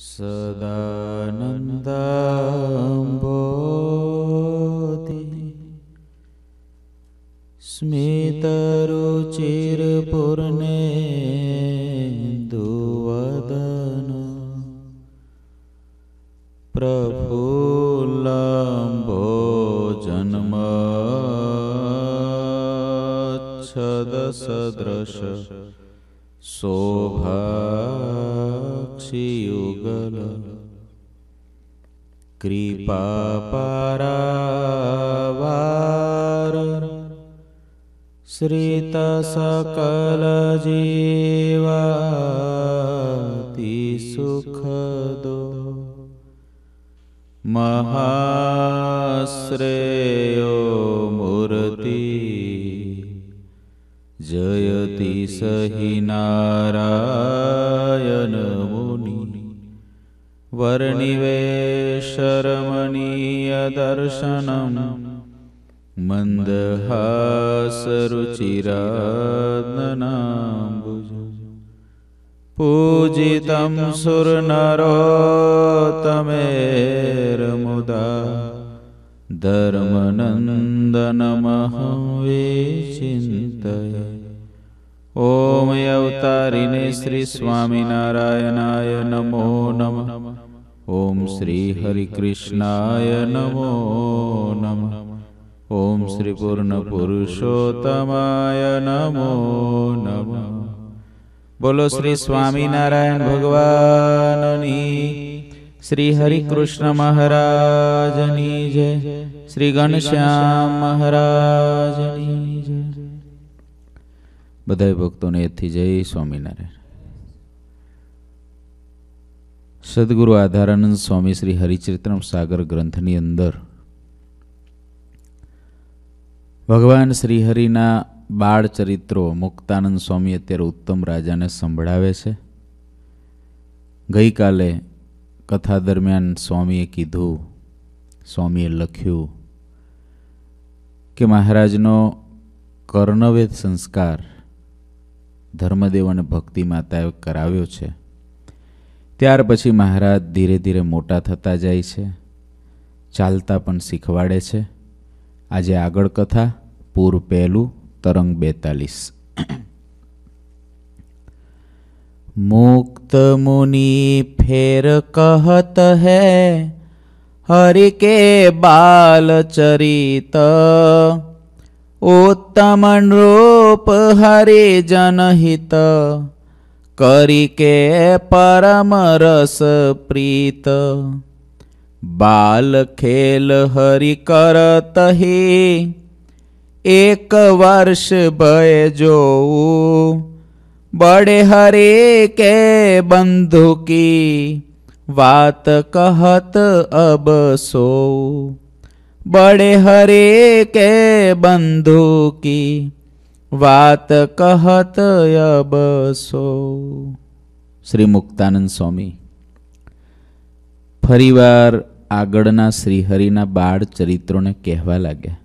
सदानन्दम्भो दिनि स्मितरुचिरपूर्णे दुवदन प्रफुलम्भो जन्मच्छदसदृश शोभाक्षि कृपापरावार परावार श्रितसकलजीवा सुखदो महाश्रेयो मूर्ति जयति सहि नारायण वर्णिवेशरमणीयदर्शनं मन्दहासरुचिरादनं पूजितं सुरनरोतमेर्मुदा विचिन्तय ॐ अवतारिणी श्रीस्वामिनारायणाय नमो नमः ॐ श्रीहरिकृष्णाय नमो नमः ॐ श्रीपूर्णपुरुषोत्तमाय नमो नमः બોલો શ્રી સ્વામિનારાયણ ભગવાનની શ્રી હરિકૃષ્ણ મહારાજની જય શ્રી ઘનશ્યામ મહારાજની જય બધા ભક્તોને એથી જય સ્વામિનારાયણ સદગુરુ આધારાનંદ સ્વામી શ્રી હરિચરિત્રમ સાગર ગ્રંથની અંદર ભગવાન શ્રીહરિના બાળ ચરિત્રો મુક્તાનંદ સ્વામી અત્યારે ઉત્તમ રાજાને સંભળાવે છે ગઈકાલે કથા દરમિયાન સ્વામીએ કીધું સ્વામીએ લખ્યું કે મહારાજનો કર્ણવેદ સંસ્કાર ધર્મદેવ અને ભક્તિ માતાએ કરાવ્યો છે ત્યાર પછી મહારાજ ધીરે ધીરે મોટા થતા જાય છે ચાલતા પણ શીખવાડે છે આજે આગળ કથા પૂર પહેલું તરંગ બેતાલીસ મુક્ત મુનિ ફેર કહત હૈ हरि के बाल चरित उत्तम नृप हरि जनहित करी के परम रस प्रीत बाल खेल हरि करत ही एक वर्ष भय जो बड़े हरे के बंधु की बात कहत अब सो बड़े हरे के बंधु की વાત કહત અબસો શ્રી મુક્તાનંદ સ્વામી ફરીવાર આગળના શ્રીહરિના બાળ ચરિત્રોને કહેવા લાગ્યા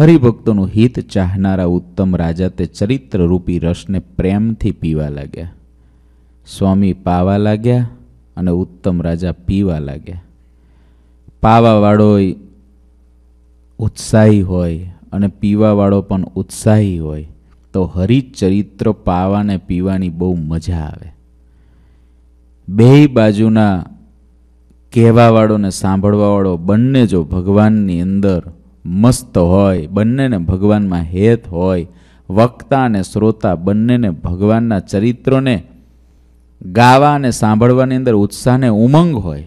હરિભક્તોનું હિત ચાહનારા ઉત્તમ રાજા તે ચરિત્રરૂપી રસને પ્રેમથી પીવા લાગ્યા સ્વામી પાવા લાગ્યા અને ઉત્તમ રાજા પીવા લાગ્યા પાવાવાળો ઉત્સાહી હોય અને પીવાવાળો પણ ઉત્સાહી હોય તો હરિચરિત્ર પાવાને પીવાની બહુ મજા આવે બે બાજુના કહેવાવાળોને સાંભળવાવાળો બંને જો ભગવાનની અંદર મસ્ત હોય બંનેને ભગવાનમાં હેત હોય વક્તા અને શ્રોતા બંનેને ભગવાનના ચરિત્રોને ગાવા અને સાંભળવાની અંદર ઉત્સાહને ઉમંગ હોય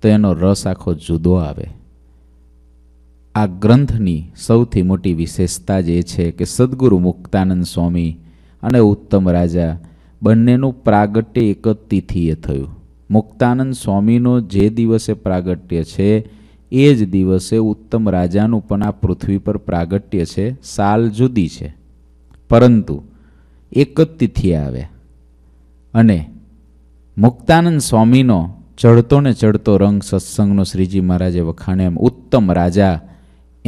તો એનો રસ આખો જુદો આવે આ ગ્રંથની સૌથી મોટી વિશેષતા જે છે કે સદગુરુ મુક્તાનંદ સ્વામી અને ઉત્તમ રાજા બંનેનું પ્રાગટ્ય એક જ તિથિએ થયું મુક્તાનંદ સ્વામીનો જે દિવસે પ્રાગટ્ય છે એ જ દિવસે ઉત્તમ રાજાનું પણ આ પૃથ્વી પર પ્રાગટ્ય છે સાલ જુદી છે પરંતુ એક જ તિથિ આવે અને મુક્તાનંદ સ્વામીનો ચડતો ને ચડતો રંગ સત્સંગનો શ્રીજી મહારાજે વખાણે એમ ઉત્તમ રાજા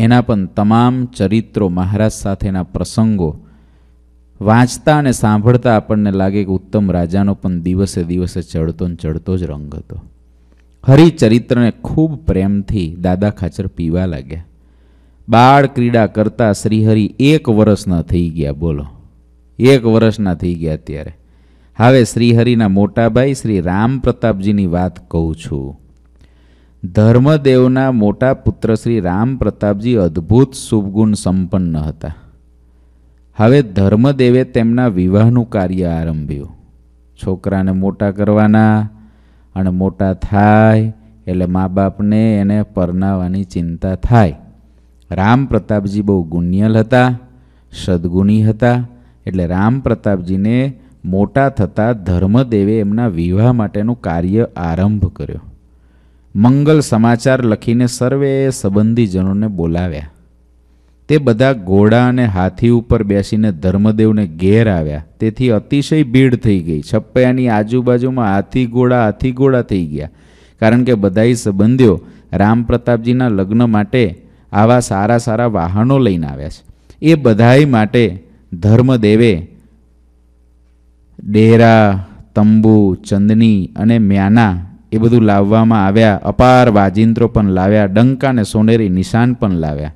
એના પણ તમામ ચરિત્રો મહારાજ સાથેના પ્રસંગો વાંચતા અને સાંભળતા આપણને લાગે કે ઉત્તમ રાજાનો પણ દિવસે દિવસે ચડતો ને ચડતો જ રંગ હતો હરિચરિત્રને ખૂબ પ્રેમથી દાદા ખાચર પીવા લાગ્યા બાળ ક્રીડા કરતા શ્રીહરિ એક વર્ષના થઈ ગયા બોલો એક વર્ષના થઈ ગયા ત્યારે હવે શ્રીહરિના મોટાભાઈ શ્રી રામ પ્રતાપજીની વાત કહું છું ધર્મદેવના મોટા પુત્ર શ્રી રામ પ્રતાપજી અદ્ભુત શુભગુણ સંપન્ન હતા હવે ધર્મદેવે તેમના વિવાહનું કાર્ય આરંભ્યું છોકરાને મોટા કરવાના અને મોટા થાય એટલે મા બાપને એને પરનાવાની ચિંતા થાય રામ પ્રતાપજી બહુ ગુણ્યલ હતા સદગુણી હતા એટલે રામ પ્રતાપજીને મોટા થતાં ધર્મદેવે એમના વિવાહ માટેનું કાર્ય આરંભ કર્યો મંગલ સમાચાર લખીને સર્વે સંબંધીજનોને બોલાવ્યા તે બધા ઘોડા અને હાથી ઉપર બેસીને ધર્મદેવને ઘેર આવ્યા તેથી અતિશય ભીડ થઈ ગઈ છપ્પયાની આજુબાજુમાં હાથી ઘોડા હાથી ઘોડા થઈ ગયા કારણ કે બધાય સંબંધીઓ રામપ્રતાપજીના લગ્ન માટે આવા સારા સારા વાહનો લઈને આવ્યા છે એ બધાય માટે ધર્મદેવે ડેરા તંબુ ચંદની અને મ્યાના એ બધું લાવવામાં આવ્યા અપાર વાજિંત્રો પણ લાવ્યા ડંકા ને સોનેરી નિશાન પણ લાવ્યા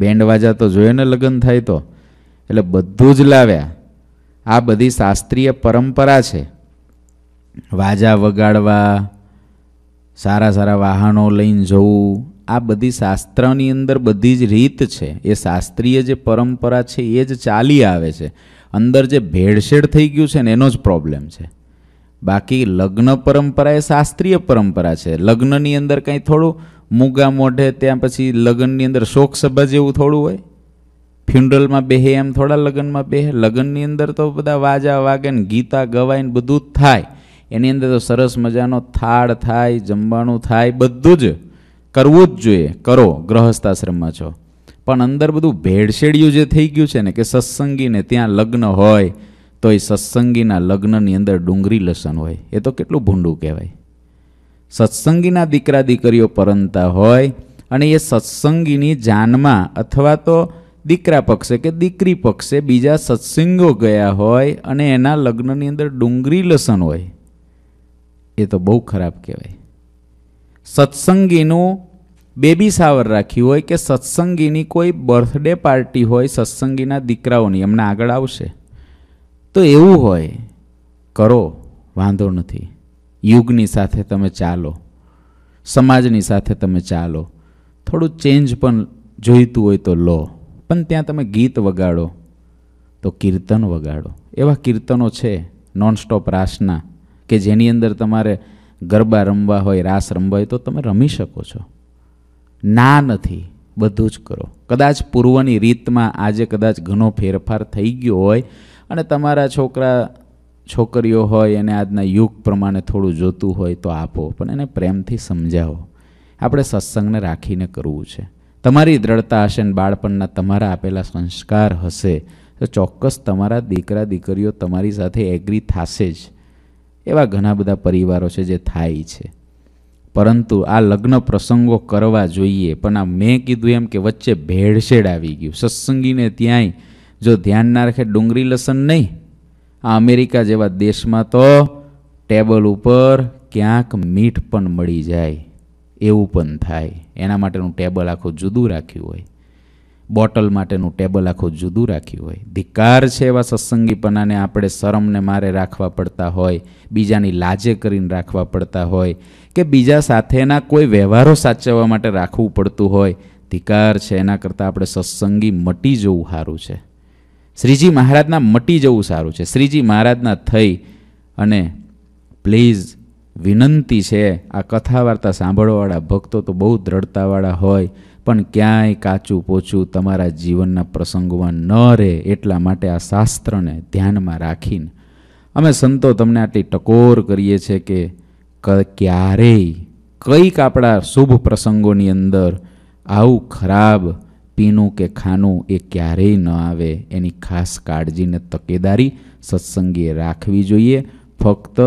બેન્ડ વાજા તો જોઈએ ને લગ્ન થાય તો એટલે બધું જ લાવ્યા આ બધી શાસ્ત્રીય પરંપરા છે વાજા વગાડવા સારા સારા વાહનો લઈને જવું આ બધી શાસ્ત્રની અંદર બધી જ રીત છે એ શાસ્ત્રીય જે પરંપરા છે એ જ ચાલી આવે છે અંદર જે ભેળસેળ થઈ ગયું છે ને એનો જ પ્રોબ્લેમ છે બાકી લગ્ન પરંપરા એ શાસ્ત્રીય પરંપરા છે લગ્નની અંદર કંઈ થોડું મૂગા મોઢે ત્યાં પછી લગ્નની અંદર શોક સભા જેવું થોડું હોય ફ્યુનરલમાં બેહે એમ થોડા લગ્નમાં બેહે લગ્નની અંદર તો બધા વાજા વાગે ને ગીતા ગવાય બધું જ થાય એની અંદર તો સરસ મજાનો થાળ થાય જમવાનું થાય બધું જ કરવું જ જોઈએ કરો ગ્રહસ્થાશ્રમમાં છો પણ અંદર બધું ભેળસેડિયું જે થઈ ગયું છે ને કે સત્સંગીને ત્યાં લગ્ન હોય તો એ સત્સંગીના લગ્નની અંદર ડુંગરી લસણ હોય એ તો કેટલું ભૂંડું કહેવાય સત્સંગીના દીકરા દીકરીઓ પરંતા હોય અને એ સત્સંગીની જાનમાં અથવા તો દીકરા પક્ષે કે દીકરી પક્ષે બીજા સત્સંગો ગયા હોય અને એના લગ્નની અંદર ડુંગરી લસણ હોય એ તો બહુ ખરાબ કહેવાય સત્સંગીનું બેબી સાવર રાખી હોય કે સત્સંગીની કોઈ બર્થડે પાર્ટી હોય સત્સંગીના દીકરાઓની એમને આગળ આવશે તો એવું હોય કરો વાંધો નથી યુગની સાથે તમે ચાલો સમાજની સાથે તમે ચાલો થોડું ચેન્જ પણ જોઈતું હોય તો લો પણ ત્યાં તમે ગીત વગાડો તો કીર્તન વગાડો એવા કીર્તનો છે નોનસ્ટોપ રાસના કે જેની અંદર તમારે ગરબા રમવા હોય રાસ રમવા હોય તો તમે રમી શકો છો ના નથી બધું જ કરો કદાચ પૂર્વની રીતમાં આજે કદાચ ઘણો ફેરફાર થઈ ગયો હોય અને તમારા છોકરા છોકરીઓ હોય એને આજના યુગ પ્રમાણે થોડું જોતું હોય તો આપો પણ એને પ્રેમથી સમજાવો આપણે સત્સંગને રાખીને કરવું છે તમારી દ્રઢતા હશે ને બાળપણના તમારા આપેલા સંસ્કાર હશે તો ચોક્કસ તમારા દીકરા દીકરીઓ તમારી સાથે એગ્રી થશે જ એવા ઘણા બધા પરિવારો છે જે થાય છે પરંતુ આ લગ્ન પ્રસંગો કરવા જોઈએ પણ આ મેં કીધું એમ કે વચ્ચે ભેળસેળ આવી ગયું સત્સંગીને ત્યાંય જો ધ્યાન ના રાખે ડુંગળી લસણ નહીં આ અમેરિકા જેવા દેશમાં તો ટેબલ ઉપર ક્યાંક મીઠ પણ મળી જાય એવું પણ થાય એના માટેનું ટેબલ આખું જુદું રાખ્યું હોય બોટલ માટેનું ટેબલ આખું જુદું રાખ્યું હોય ધિકાર છે એવા સત્સંગીપનાને આપણે શરમને મારે રાખવા પડતા હોય બીજાની લાજે કરીને રાખવા પડતા હોય કે બીજા સાથેના કોઈ વ્યવહારો સાચવવા માટે રાખવું પડતું હોય ધિકાર છે એના કરતાં આપણે સત્સંગી મટી જવું સારું છે શ્રીજી મહારાજના મટી જવું સારું છે શ્રીજી મહારાજના થઈ અને પ્લીઝ વિનંતી છે આ કથા વાર્તા સાંભળવાવાળા ભક્તો તો બહુ દ્રઢતાવાળા હોય પણ ક્યાંય કાચું પોચું તમારા જીવનના પ્રસંગોમાં ન રહે એટલા માટે આ શાસ્ત્રને ધ્યાનમાં રાખીને અમે સંતો તમને આટલી ટકોર કરીએ છીએ કે ક્યારેય કંઈક આપણા શુભ પ્રસંગોની અંદર આવું ખરાબ પીનું કે ખાનું એ ક્યારેય ન આવે એની ખાસ કાળજીને તકેદારી સત્સંગીએ રાખવી જોઈએ ફક્ત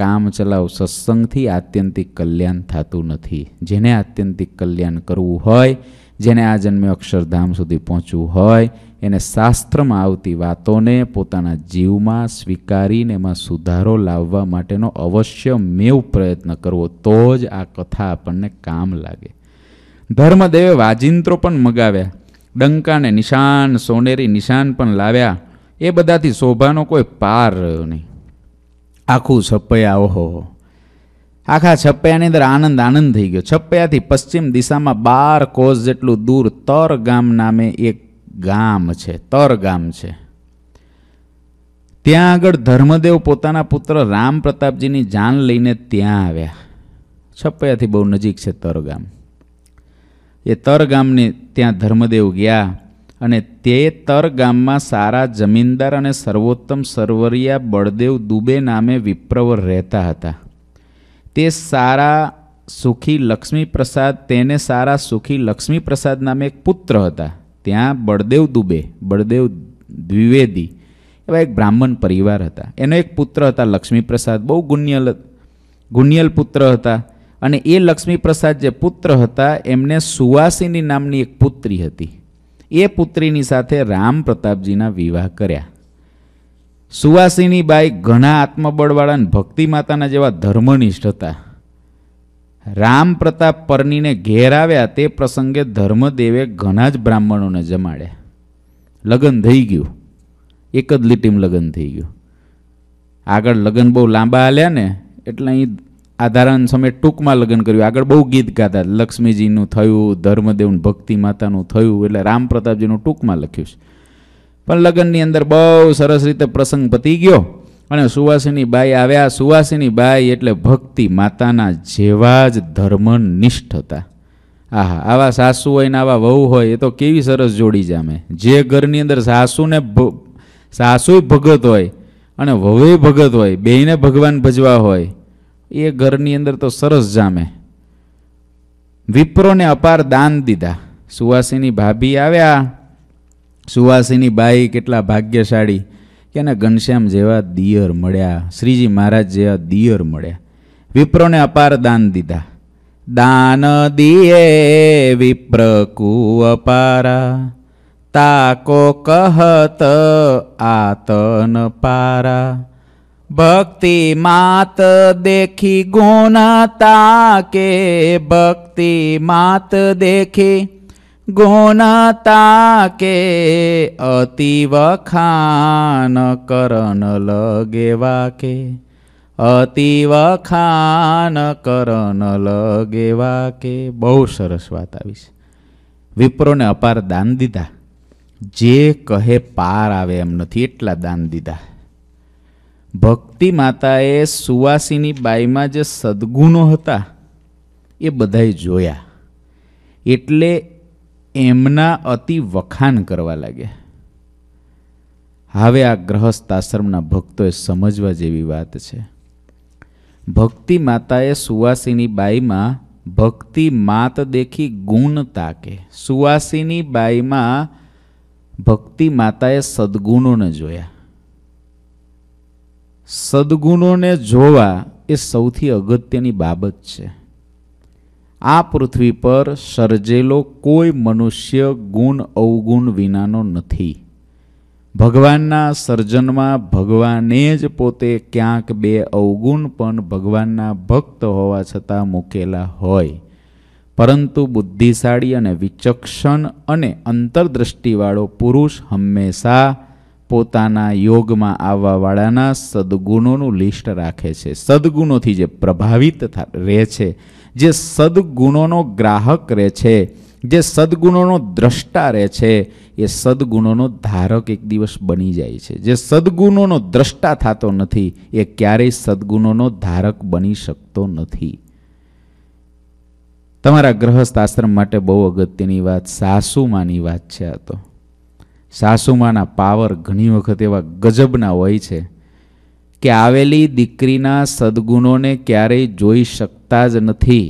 કામ ચલાવ સત્સંગથી આત્યંતિક કલ્યાણ થતું નથી જેને આત્યંતિક કલ્યાણ કરવું હોય જેને આ જન્મે અક્ષરધામ સુધી પહોંચવું હોય એને શાસ્ત્રમાં આવતી વાતોને પોતાના જીવમાં સ્વીકારીને એમાં સુધારો લાવવા માટેનો અવશ્ય મેવ પ્રયત્ન કરવો તો જ આ કથા આપણને કામ લાગે ધર્મદેવે વાજિંત્રો પણ મગાવ્યા ડંકાને નિશાન સોનેરી નિશાન પણ લાવ્યા એ બધાથી શોભાનો કોઈ પાર રહ્યો નહીં આખું છપૈયા ઓહો આખા છપૈયાની અંદર આનંદ આનંદ થઈ ગયો છપૈયાથી પશ્ચિમ દિશામાં બાર કોસ જેટલું દૂર તર ગામ નામે એક ગામ છે તર ગામ છે ત્યાં આગળ ધર્મદેવ પોતાના પુત્ર રામ પ્રતાપજીની જાન લઈને ત્યાં આવ્યા છપૈયાથી બહુ નજીક છે તર ગામ એ તર ગામને ત્યાં ધર્મદેવ ગયા અને તે તર ગામમાં સારા જમીનદાર અને સર્વોત્તમ સરવરિયા બળદેવ દુબે નામે વિપ્રવર રહેતા હતા તે સારા સુખી લક્ષ્મીપ્રસાદ તેને સારા સુખી લક્ષ્મીપ્રસાદ નામે એક પુત્ર હતા ત્યાં બળદેવ દુબે બળદેવ દ્વિવેદી એવા એક બ્રાહ્મણ પરિવાર હતા એનો એક પુત્ર હતા લક્ષ્મીપ્રસાદ બહુ ગુણ્યલ ગુણ્યલ પુત્ર હતા અને એ લક્ષ્મીપ્રસાદ જે પુત્ર હતા એમને સુવાસિની નામની એક પુત્રી હતી એ પુત્રીની સાથે રામ પ્રતાપજીના વિવાહ કર્યા સુવાસિની બાઈ ઘણા આત્મબળવાળા અને ભક્તિ માતાના જેવા ધર્મનિષ્ઠ હતા રામ પ્રતાપ પરનીને ઘેર આવ્યા તે પ્રસંગે ધર્મદેવે ઘણા જ બ્રાહ્મણોને જમાડ્યા લગ્ન થઈ ગયું એક જ લીટીમ લગ્ન થઈ ગયું આગળ લગ્ન બહુ લાંબા હાલ્યા ને એટલે અહીં આ ધારાન સમયે ટૂંકમાં લગ્ન કર્યું આગળ બહુ ગીત ગાતા લક્ષ્મીજીનું થયું ધર્મદેવનું ભક્તિ માતાનું થયું એટલે રામ પ્રતાપજીનું ટૂંકમાં લખ્યું છે પણ લગ્નની અંદર બહુ સરસ રીતે પ્રસંગ પતી ગયો અને સુવાસીની બાઈ આવ્યા સુવાસીની બાઈ એટલે ભક્તિ માતાના જેવા જ ધર્મનિષ્ઠ હતા આહા આવા સાસુ હોય ને આવા વહુ હોય એ તો કેવી સરસ જોડી જામે જે ઘરની અંદર સાસુને સાસુ ભગત હોય અને વહુએ ભગત હોય બેયને ભગવાન ભજવા હોય એ ઘરની અંદર તો સરસ જામે વિપ્રોને અપાર દાન દીધા સુવાસીની ભાભી આવ્યા સુવાસીની બાઈ કેટલા ભાગ્યશાળી કે એને ઘનશ્યામ જેવા દિયર મળ્યા શ્રીજી મહારાજ જેવા દિયર મળ્યા વિપ્રોને અપાર દાન દીધા દાન દિયે વિપ્ર અપારા તાકો કહત આતન પારા ભક્તિ માત દેખી ગુણતા કે ભક્તિ માત દેખી ગુણતા કે અતિ વખાન કરણ લગે વાકે અતિ વખાન કરણ લગે વાકે બહુ સરસ વાત આવી છે વિપ્રોને અપાર દાન દીધા જે કહે પાર આવે એમ નથી એટલા દાન દીધા ભક્તિ માતાએ સુવાસીની બાઈમાં જે સદગુણો હતા એ બધાએ જોયા એટલે એમના અતિ વખાણ કરવા લાગ્યા હવે આ ગ્રહસ્થ આશ્રમના ભક્તોએ સમજવા જેવી વાત છે ભક્તિ માતાએ સુવાસીની બાઈમાં ભક્તિ માત દેખી ગુણ તાકે સુવાસીની બાઈમાં ભક્તિ માતાએ સદગુણોને જોયા સદગુણોને જોવા એ સૌથી અગત્યની બાબત છે આ પૃથ્વી પર સર્જેલો કોઈ મનુષ્ય ગુણ અવગુણ વિનાનો નથી ભગવાનના સર્જનમાં ભગવાને જ પોતે ક્યાંક બે અવગુણ પણ ભગવાનના ભક્ત હોવા છતાં મૂકેલા હોય પરંતુ બુદ્ધિશાળી અને વિચક્ષણ અને અંતરદૃષ્ટિવાળો પુરુષ હંમેશા પોતાના યોગમાં આવવાવાળાના સદગુણોનું લિસ્ટ રાખે છે સદગુણોથી જે પ્રભાવિત રહે છે જે સદગુણોનો ગ્રાહક રહે છે જે સદગુણોનો દ્રષ્ટા રહે છે એ સદગુણોનો ધારક એક દિવસ બની જાય છે જે સદગુણોનો દ્રષ્ટા થતો નથી એ ક્યારેય સદગુણોનો ધારક બની શકતો નથી તમારા ગ્રહસ્થ આશ્રમ માટે બહુ અગત્યની વાત સાસુમાની વાત છે આ તો સાસુમાના પાવર ઘણી વખત એવા ગજબના હોય છે કે આવેલી દીકરીના સદગુણોને ક્યારેય જોઈ શકતા જ નથી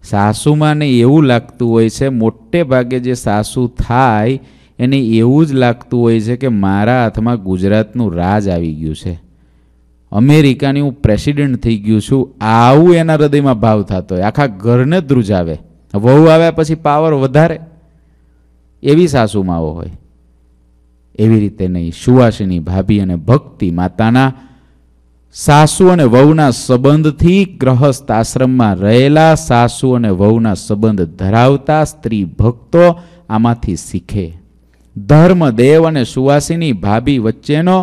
સાસુમાને એવું લાગતું હોય છે મોટે ભાગે જે સાસુ થાય એને એવું જ લાગતું હોય છે કે મારા હાથમાં ગુજરાતનું રાજ આવી ગયું છે અમેરિકાની હું પ્રેસિડેન્ટ થઈ ગયું છું આવું એના હૃદયમાં ભાવ થતો હોય આખા ઘરને ધ્રુજાવે વહુ આવ્યા પછી પાવર વધારે એવી સાસુમાઓ હોય એવી રીતે નહીં સુવાસિની ભાભી અને ભક્તિ માતાના સાસુ અને વહુના સંબંધથી ગ્રહસ્થ આશ્રમમાં રહેલા સાસુ અને વહુના સંબંધ ધરાવતા સ્ત્રી ભક્તો આમાંથી શીખે ધર્મદેવ અને સુવાસિની ભાભી વચ્ચેનો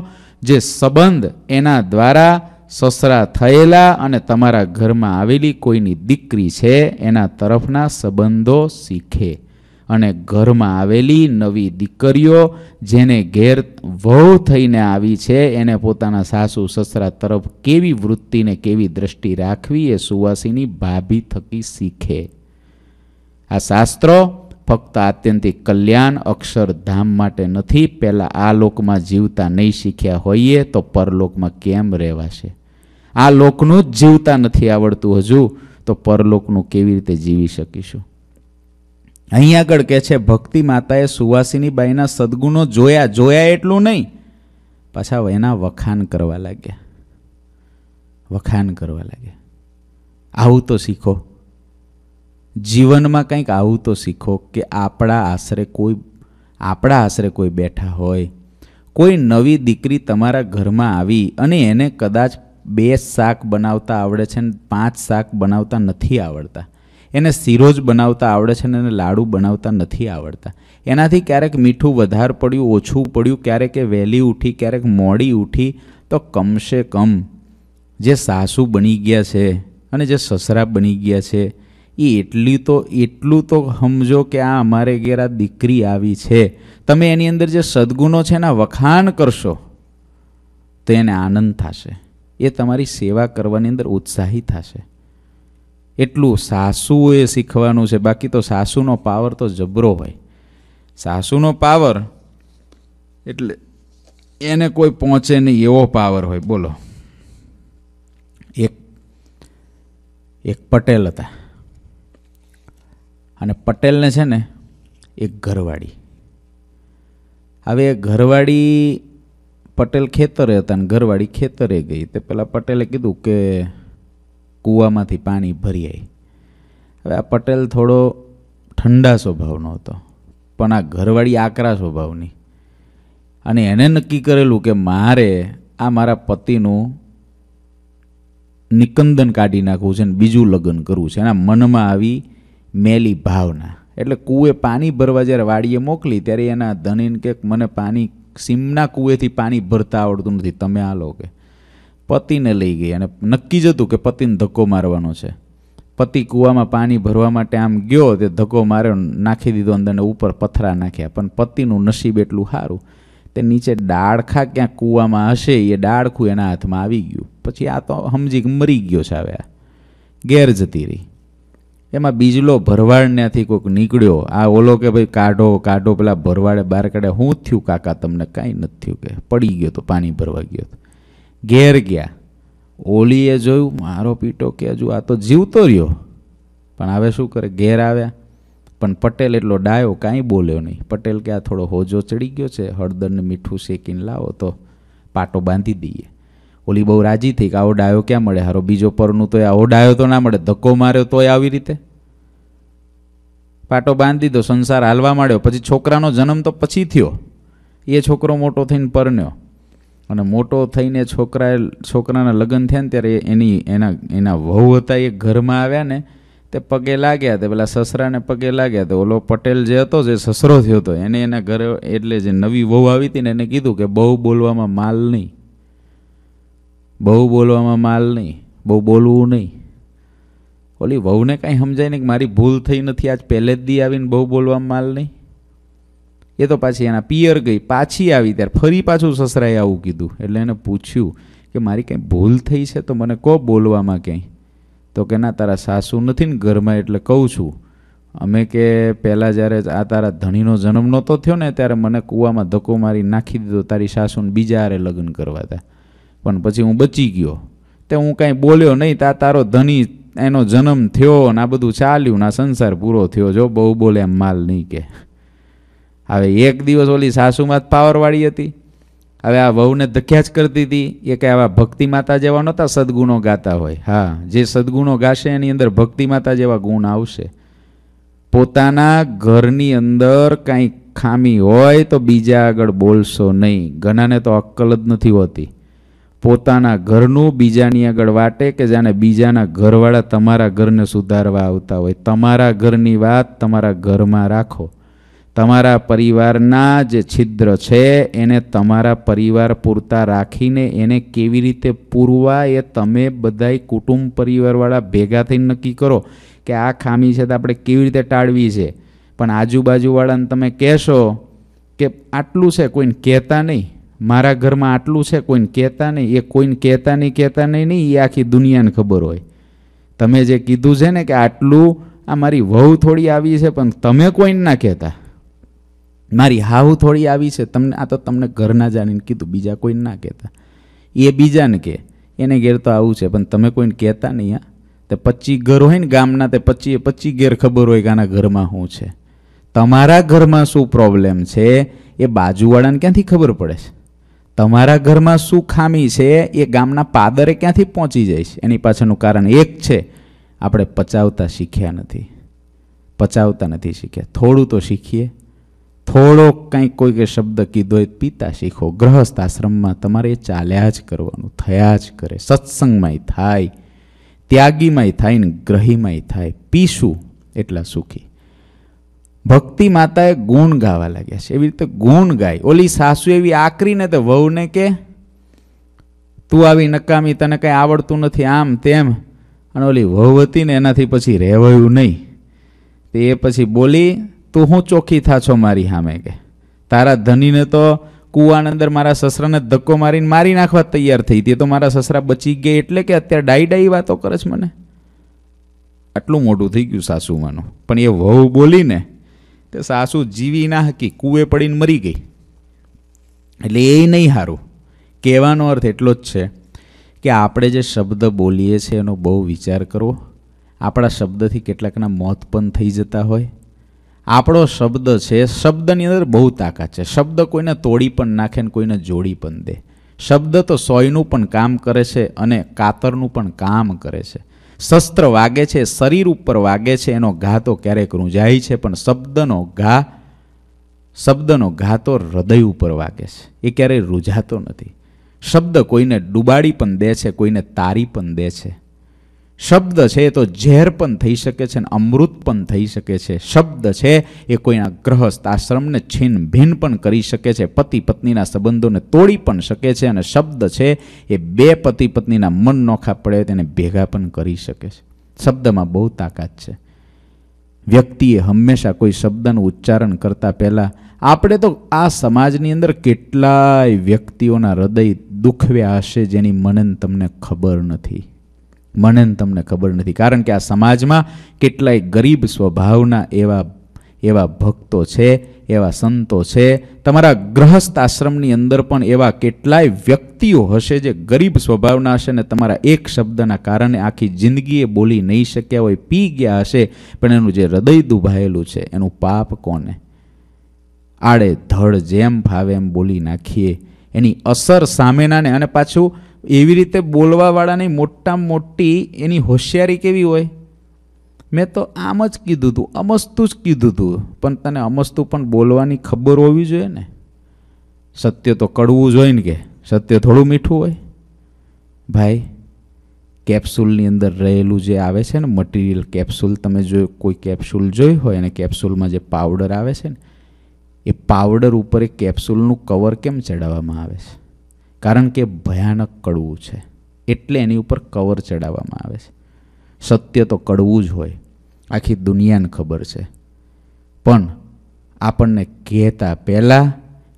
જે સંબંધ એના દ્વારા સસરા થયેલા અને તમારા ઘરમાં આવેલી કોઈની દીકરી છે એના તરફના સંબંધો શીખે અને ઘરમાં આવેલી નવી દીકરીઓ જેને ઘેર વહુ થઈને આવી છે એને પોતાના સાસુ સસરા તરફ કેવી વૃત્તિને કેવી દ્રષ્ટિ રાખવી એ સુવાસીની ભાભી થકી શીખે આ શાસ્ત્રો ફક્ત આત્યંતિક કલ્યાણ અક્ષરધામ માટે નથી પહેલાં આ લોકમાં જીવતા નહીં શીખ્યા હોઈએ તો પરલોકમાં કેમ રહેવાશે આ લોકનું જ જીવતા નથી આવડતું હજુ તો પરલોકનું કેવી રીતે જીવી શકીશું અહીં આગળ કહે છે ભક્તિ માતાએ સુવાસીની બાઈના સદગુણો જોયા જોયા એટલું નહીં પાછા એના વખાણ કરવા લાગ્યા વખાણ કરવા લાગ્યા આવું તો શીખો જીવનમાં કંઈક આવું તો શીખો કે આપણા આશરે કોઈ આપણા આશરે કોઈ બેઠા હોય કોઈ નવી દીકરી તમારા ઘરમાં આવી અને એને કદાચ બે શાક બનાવતા આવડે છે ને પાંચ શાક બનાવતા નથી આવડતા એને શીરો જ બનાવતા આવડે છે અને એને લાડુ બનાવતા નથી આવડતા એનાથી ક્યારેક મીઠું વધારે પડ્યું ઓછું પડ્યું ક્યારેક એ વહેલી ઉઠી ક્યારેક મોડી ઉઠી તો કમસે કમ જે સાસુ બની ગયા છે અને જે સસરા બની ગયા છે એ એટલી તો એટલું તો સમજો કે આ અમારે ઘેર આ દીકરી આવી છે તમે એની અંદર જે સદગુણો છે એના વખાણ કરશો તો એને આનંદ થશે એ તમારી સેવા કરવાની અંદર ઉત્સાહી થશે એટલું સાસુએ શીખવાનું છે બાકી તો સાસુનો પાવર તો જબરો હોય સાસુનો પાવર એટલે એને કોઈ પહોંચે નહીં એવો પાવર હોય બોલો એક એક પટેલ હતા અને પટેલને છે ને એક ઘરવાળી હવે ઘરવાળી પટેલ ખેતરે હતા અને ઘરવાળી ખેતરે ગઈ તે પહેલાં પટેલે કીધું કે કૂવામાંથી પાણી ભરી આવી હવે આ પટેલ થોડો ઠંડા સ્વભાવનો હતો પણ આ ઘરવાળી આકરા સ્વભાવની અને એને નક્કી કરેલું કે મારે આ મારા પતિનું નિકંદન કાઢી નાખવું છે અને બીજું લગ્ન કરવું છે એના મનમાં આવી મેલી ભાવના એટલે કૂએ પાણી ભરવા જ્યારે વાડીએ મોકલી ત્યારે એના ધનીન કે મને પાણી સીમના કૂવેથી પાણી ભરતા આવડતું નથી તમે આ લો કે પતિને લઈ ગઈ અને નક્કી જ હતું કે પતિને ધક્કો મારવાનો છે પતિ કૂવામાં પાણી ભરવા માટે આમ ગયો તે ધક્કો માર્યો નાખી દીધો અંદર ઉપર પથરા નાખ્યા પણ પતિનું નસીબ એટલું સારું તે નીચે ડાળખા ક્યાં કૂવામાં હશે એ ડાળખું એના હાથમાં આવી ગયું પછી આ તો સમજી મરી ગયો છે હવે આ ગેર જતી રહી એમાં બીજલો ભરવાડનેથી કોઈક નીકળ્યો આ ઓલો કે ભાઈ કાઢો કાઢો પેલા ભરવાડે બહાર કાઢે હું થયું કાકા તમને કાંઈ નથી થયું કે પડી ગયો તો પાણી ભરવા ગયો તો ઘેર ગયા ઓલીએ જોયું મારો પીટો કે હજુ આ તો જીવતો રહ્યો પણ હવે શું કરે ઘેર આવ્યા પણ પટેલ એટલો ડાયો કાંઈ બોલ્યો નહીં પટેલ કે આ થોડો હોજો ચડી ગયો છે હળદરને મીઠું શેકીને લાવો તો પાટો બાંધી દઈએ ઓલી બહુ રાજી થઈ કે આવો ડાયો ક્યાં મળે હારો બીજો પરનું તો આવો ડાયો તો ના મળે ધક્કો માર્યો તોય આવી રીતે પાટો બાંધી દીધો સંસાર હાલવા માંડ્યો પછી છોકરાનો જન્મ તો પછી થયો એ છોકરો મોટો થઈને પરણ્યો અને મોટો થઈને છોકરાએ છોકરાના લગ્ન થયા ને ત્યારે એની એના એના વહુ હતા એ ઘરમાં આવ્યા ને તે પગે લાગ્યા તે પેલા સસરાને પગે લાગ્યા તો ઓલો પટેલ જે હતો જે સસરો થયો હતો એને એના ઘરે એટલે જે નવી વહુ આવી હતી ને એને કીધું કે બહુ બોલવામાં માલ નહીં બહુ બોલવામાં માલ નહીં બહુ બોલવું નહીં ઓલી વહુને કાંઈ સમજાય નહીં કે મારી ભૂલ થઈ નથી આજ પહેલે જ દી આવીને બહુ બોલવામાં માલ નહીં એ તો પાછી એના પિયર ગઈ પાછી આવી ત્યારે ફરી પાછું સસરાએ આવું કીધું એટલે એને પૂછ્યું કે મારી કંઈ ભૂલ થઈ છે તો મને કહો બોલવામાં ક્યાંય તો કે ના તારા સાસુ નથી ને ઘરમાં એટલે કહું છું અમે કે પહેલાં જ્યારે આ તારા ધણીનો જન્મ નહોતો થયો ને ત્યારે મને કૂવામાં ધક્કો મારી નાખી દીધો તારી સાસુને બીજા હારે લગ્ન કરવા હતા પણ પછી હું બચી ગયો તે હું કાંઈ બોલ્યો નહીં તા તારો ધણી એનો જન્મ થયો ને આ બધું ચાલ્યું ના સંસાર પૂરો થયો જો બહુ બોલે એમ માલ નહીં કે હવે એક દિવસ ઓલી સાસુમાં જ પાવરવાળી હતી હવે આ વહુને ધક્યા જ કરતી હતી એ કંઈ આવા ભક્તિ માતા જેવા નહોતા સદગુણો ગાતા હોય હા જે સદગુણો ગાશે એની અંદર ભક્તિ માતા જેવા ગુણ આવશે પોતાના ઘરની અંદર કાંઈ ખામી હોય તો બીજા આગળ બોલશો નહીં ઘણાને તો અક્કલ જ નથી હોતી પોતાના ઘરનું બીજાની આગળ વાટે કે જાણે બીજાના ઘરવાળા તમારા ઘરને સુધારવા આવતા હોય તમારા ઘરની વાત તમારા ઘરમાં રાખો તમારા પરિવારના જે છિદ્ર છે એને તમારા પરિવાર પૂરતા રાખીને એને કેવી રીતે પૂરવા એ તમે બધાય કુટુંબ પરિવારવાળા ભેગા થઈને નક્કી કરો કે આ ખામી છે તો આપણે કેવી રીતે ટાળવી છે પણ આજુબાજુવાળાને તમે કહેશો કે આટલું છે કોઈને કહેતા નહીં મારા ઘરમાં આટલું છે કોઈને કહેતા નહીં એ કોઈને કહેતા નહીં કહેતા નહીં નહીં એ આખી દુનિયાને ખબર હોય તમે જે કીધું છે ને કે આટલું આ મારી વહુ થોડી આવી છે પણ તમે કોઈને ના કહેતા મારી હાવ થોડી આવી છે તમને આ તો તમને ઘરના જાણીને કીધું બીજા કોઈ ના કહેતા એ બીજાને કહે એને ઘેર તો આવું છે પણ તમે કોઈને કહેતા નહીં આ તે પચી ઘર હોય ને ગામના તે પચી પચી ઘેર ખબર હોય કે આના ઘરમાં શું છે તમારા ઘરમાં શું પ્રોબ્લેમ છે એ બાજુવાળાને ક્યાંથી ખબર પડે છે તમારા ઘરમાં શું ખામી છે એ ગામના પાદરે ક્યાંથી પહોંચી જાય છે એની પાછળનું કારણ એક છે આપણે પચાવતા શીખ્યા નથી પચાવતા નથી શીખ્યા થોડું તો શીખીએ થોડોક કંઈક કોઈ કોઈકે શબ્દ કીધો એ પીતા શીખો ગ્રહસ્થ આશ્રમમાં તમારે ચાલ્યા જ કરવાનું થયા જ કરે સત્સંગમાંય થાય ત્યાગીમાંય થાય ને ગ્રહીમાંય થાય પીશું એટલા સુખી ભક્તિ માતાએ ગુણ ગાવા લાગ્યા છે એવી રીતે ગુણ ગાય ઓલી સાસુ એવી આકરીને તો વહુને કે તું આવી નકામી તને કંઈ આવડતું નથી આમ તેમ અને ઓલી વહુ હતી ને એનાથી પછી રહેવાયું નહીં તે એ પછી બોલી તો હું ચોખ્ખી થા છો મારી સામે કે તારા ધનીને તો કૂવાના અંદર મારા સસરાને ધક્કો મારીને મારી નાખવા તૈયાર થઈ તે તો મારા સસરા બચી ગયા એટલે કે અત્યારે ડાઈ ડાઈ વાતો કરે છે મને આટલું મોટું થઈ ગયું સાસુમાનું પણ એ વહુ બોલીને કે સાસુ જીવી ના હકી કૂવે પડીને મરી ગઈ એટલે એ નહીં સારું કહેવાનો અર્થ એટલો જ છે કે આપણે જે શબ્દ બોલીએ છીએ એનો બહુ વિચાર કરવો આપણા શબ્દથી કેટલાકના મોત પણ થઈ જતા હોય આપણો શબ્દ છે શબ્દની અંદર બહુ તાકાત છે શબ્દ કોઈને તોડી પણ નાખે ને કોઈને જોડી પણ દે શબ્દ તો સોયનું પણ કામ કરે છે અને કાતરનું પણ કામ કરે છે શસ્ત્ર વાગે છે શરીર ઉપર વાગે છે એનો ઘા તો ક્યારેક રૂંઝાય છે પણ શબ્દનો ઘા શબ્દનો ઘા તો હૃદય ઉપર વાગે છે એ ક્યારેય રૂઝાતો નથી શબ્દ કોઈને ડૂબાડી પણ દે છે કોઈને તારી પણ દે છે શબ્દ છે એ તો ઝેર પણ થઈ શકે છે અને અમૃત પણ થઈ શકે છે શબ્દ છે એ કોઈના ગ્રહસ્થ આશ્રમને છીન ભીન પણ કરી શકે છે પતિ પત્નીના સંબંધોને તોડી પણ શકે છે અને શબ્દ છે એ બે પતિ પત્નીના મન નોખા પડે તેને ભેગા પણ કરી શકે છે શબ્દમાં બહુ તાકાત છે વ્યક્તિએ હંમેશા કોઈ શબ્દનું ઉચ્ચારણ કરતાં પહેલાં આપણે તો આ સમાજની અંદર કેટલાય વ્યક્તિઓના હૃદય દુખવ્યા હશે જેની મનન તમને ખબર નથી મને તમને ખબર નથી કારણ કે આ સમાજમાં કેટલાય ગરીબ સ્વભાવના એવા એવા ભક્તો છે એવા સંતો છે તમારા ગ્રહસ્થ આશ્રમની અંદર પણ એવા કેટલાય વ્યક્તિઓ હશે જે ગરીબ સ્વભાવના હશે ને તમારા એક શબ્દના કારણે આખી જિંદગીએ બોલી નહીં શક્યા હોય પી ગયા હશે પણ એનું જે હૃદય દુભાયેલું છે એનું પાપ કોને આડે ધડ જેમ ફાવે એમ બોલી નાખીએ એની અસર સામેનાને અને પાછું એવી રીતે બોલવાવાળાની મોટામાં મોટી એની હોશિયારી કેવી હોય મેં તો આમ જ કીધું હતું અમસ્તું જ કીધું હતું પણ તને અમસ્તું પણ બોલવાની ખબર હોવી જોઈએ ને સત્ય તો કડવું જોઈએ ને કે સત્ય થોડું મીઠું હોય ભાઈ કેપ્સ્યુલની અંદર રહેલું જે આવે છે ને મટીરિયલ કેપ્સુલ તમે જો કોઈ કેપ્સ્યુલ જોઈ હોય અને કેપ્સ્યુલમાં જે પાવડર આવે છે ને એ પાવડર ઉપર એ કેપ્સ્યુલનું કવર કેમ ચડાવવામાં આવે છે કારણ કે ભયાનક કડવું છે એટલે એની ઉપર કવર ચડાવવામાં આવે છે સત્ય તો કડવું જ હોય આખી દુનિયાને ખબર છે પણ આપણને કહેતા પહેલાં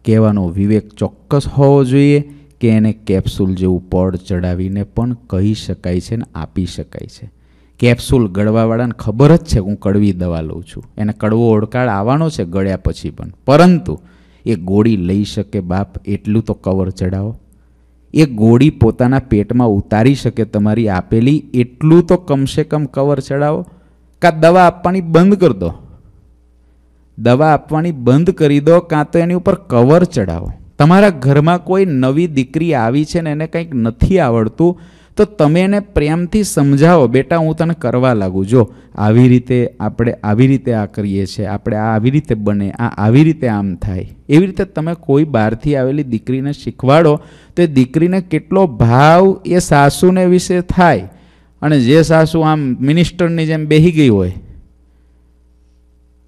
કહેવાનો વિવેક ચોક્કસ હોવો જોઈએ કે એને કેપ્સ્યુલ જેવું પડ ચડાવીને પણ કહી શકાય છે ને આપી શકાય છે કેપ્સુલ ગળવાવાળાને ખબર જ છે હું કડવી દવા લઉં છું એને કડવો ઓળકાળ આવવાનો છે ગળ્યા પછી પણ પરંતુ એ ગોળી લઈ શકે બાપ એટલું તો કવર ચડાવો એ ગોળી પોતાના પેટમાં ઉતારી શકે તમારી આપેલી એટલું તો કમસે કમ કવર ચડાવો કાં દવા આપવાની બંધ કરી દો દવા આપવાની બંધ કરી દો કાં તો એની ઉપર કવર ચડાવો તમારા ઘરમાં કોઈ નવી દીકરી આવી છે ને એને કંઈક નથી આવડતું તો તમે એને પ્રેમથી સમજાવો બેટા હું તને કરવા લાગું જો આવી રીતે આપણે આવી રીતે આ કરીએ છીએ આપણે આ આવી રીતે બને આ આવી રીતે આમ થાય એવી રીતે તમે કોઈ બહારથી આવેલી દીકરીને શીખવાડો તો એ દીકરીને કેટલો ભાવ એ સાસુને વિશે થાય અને જે સાસુ આમ મિનિસ્ટરની જેમ બેહી ગઈ હોય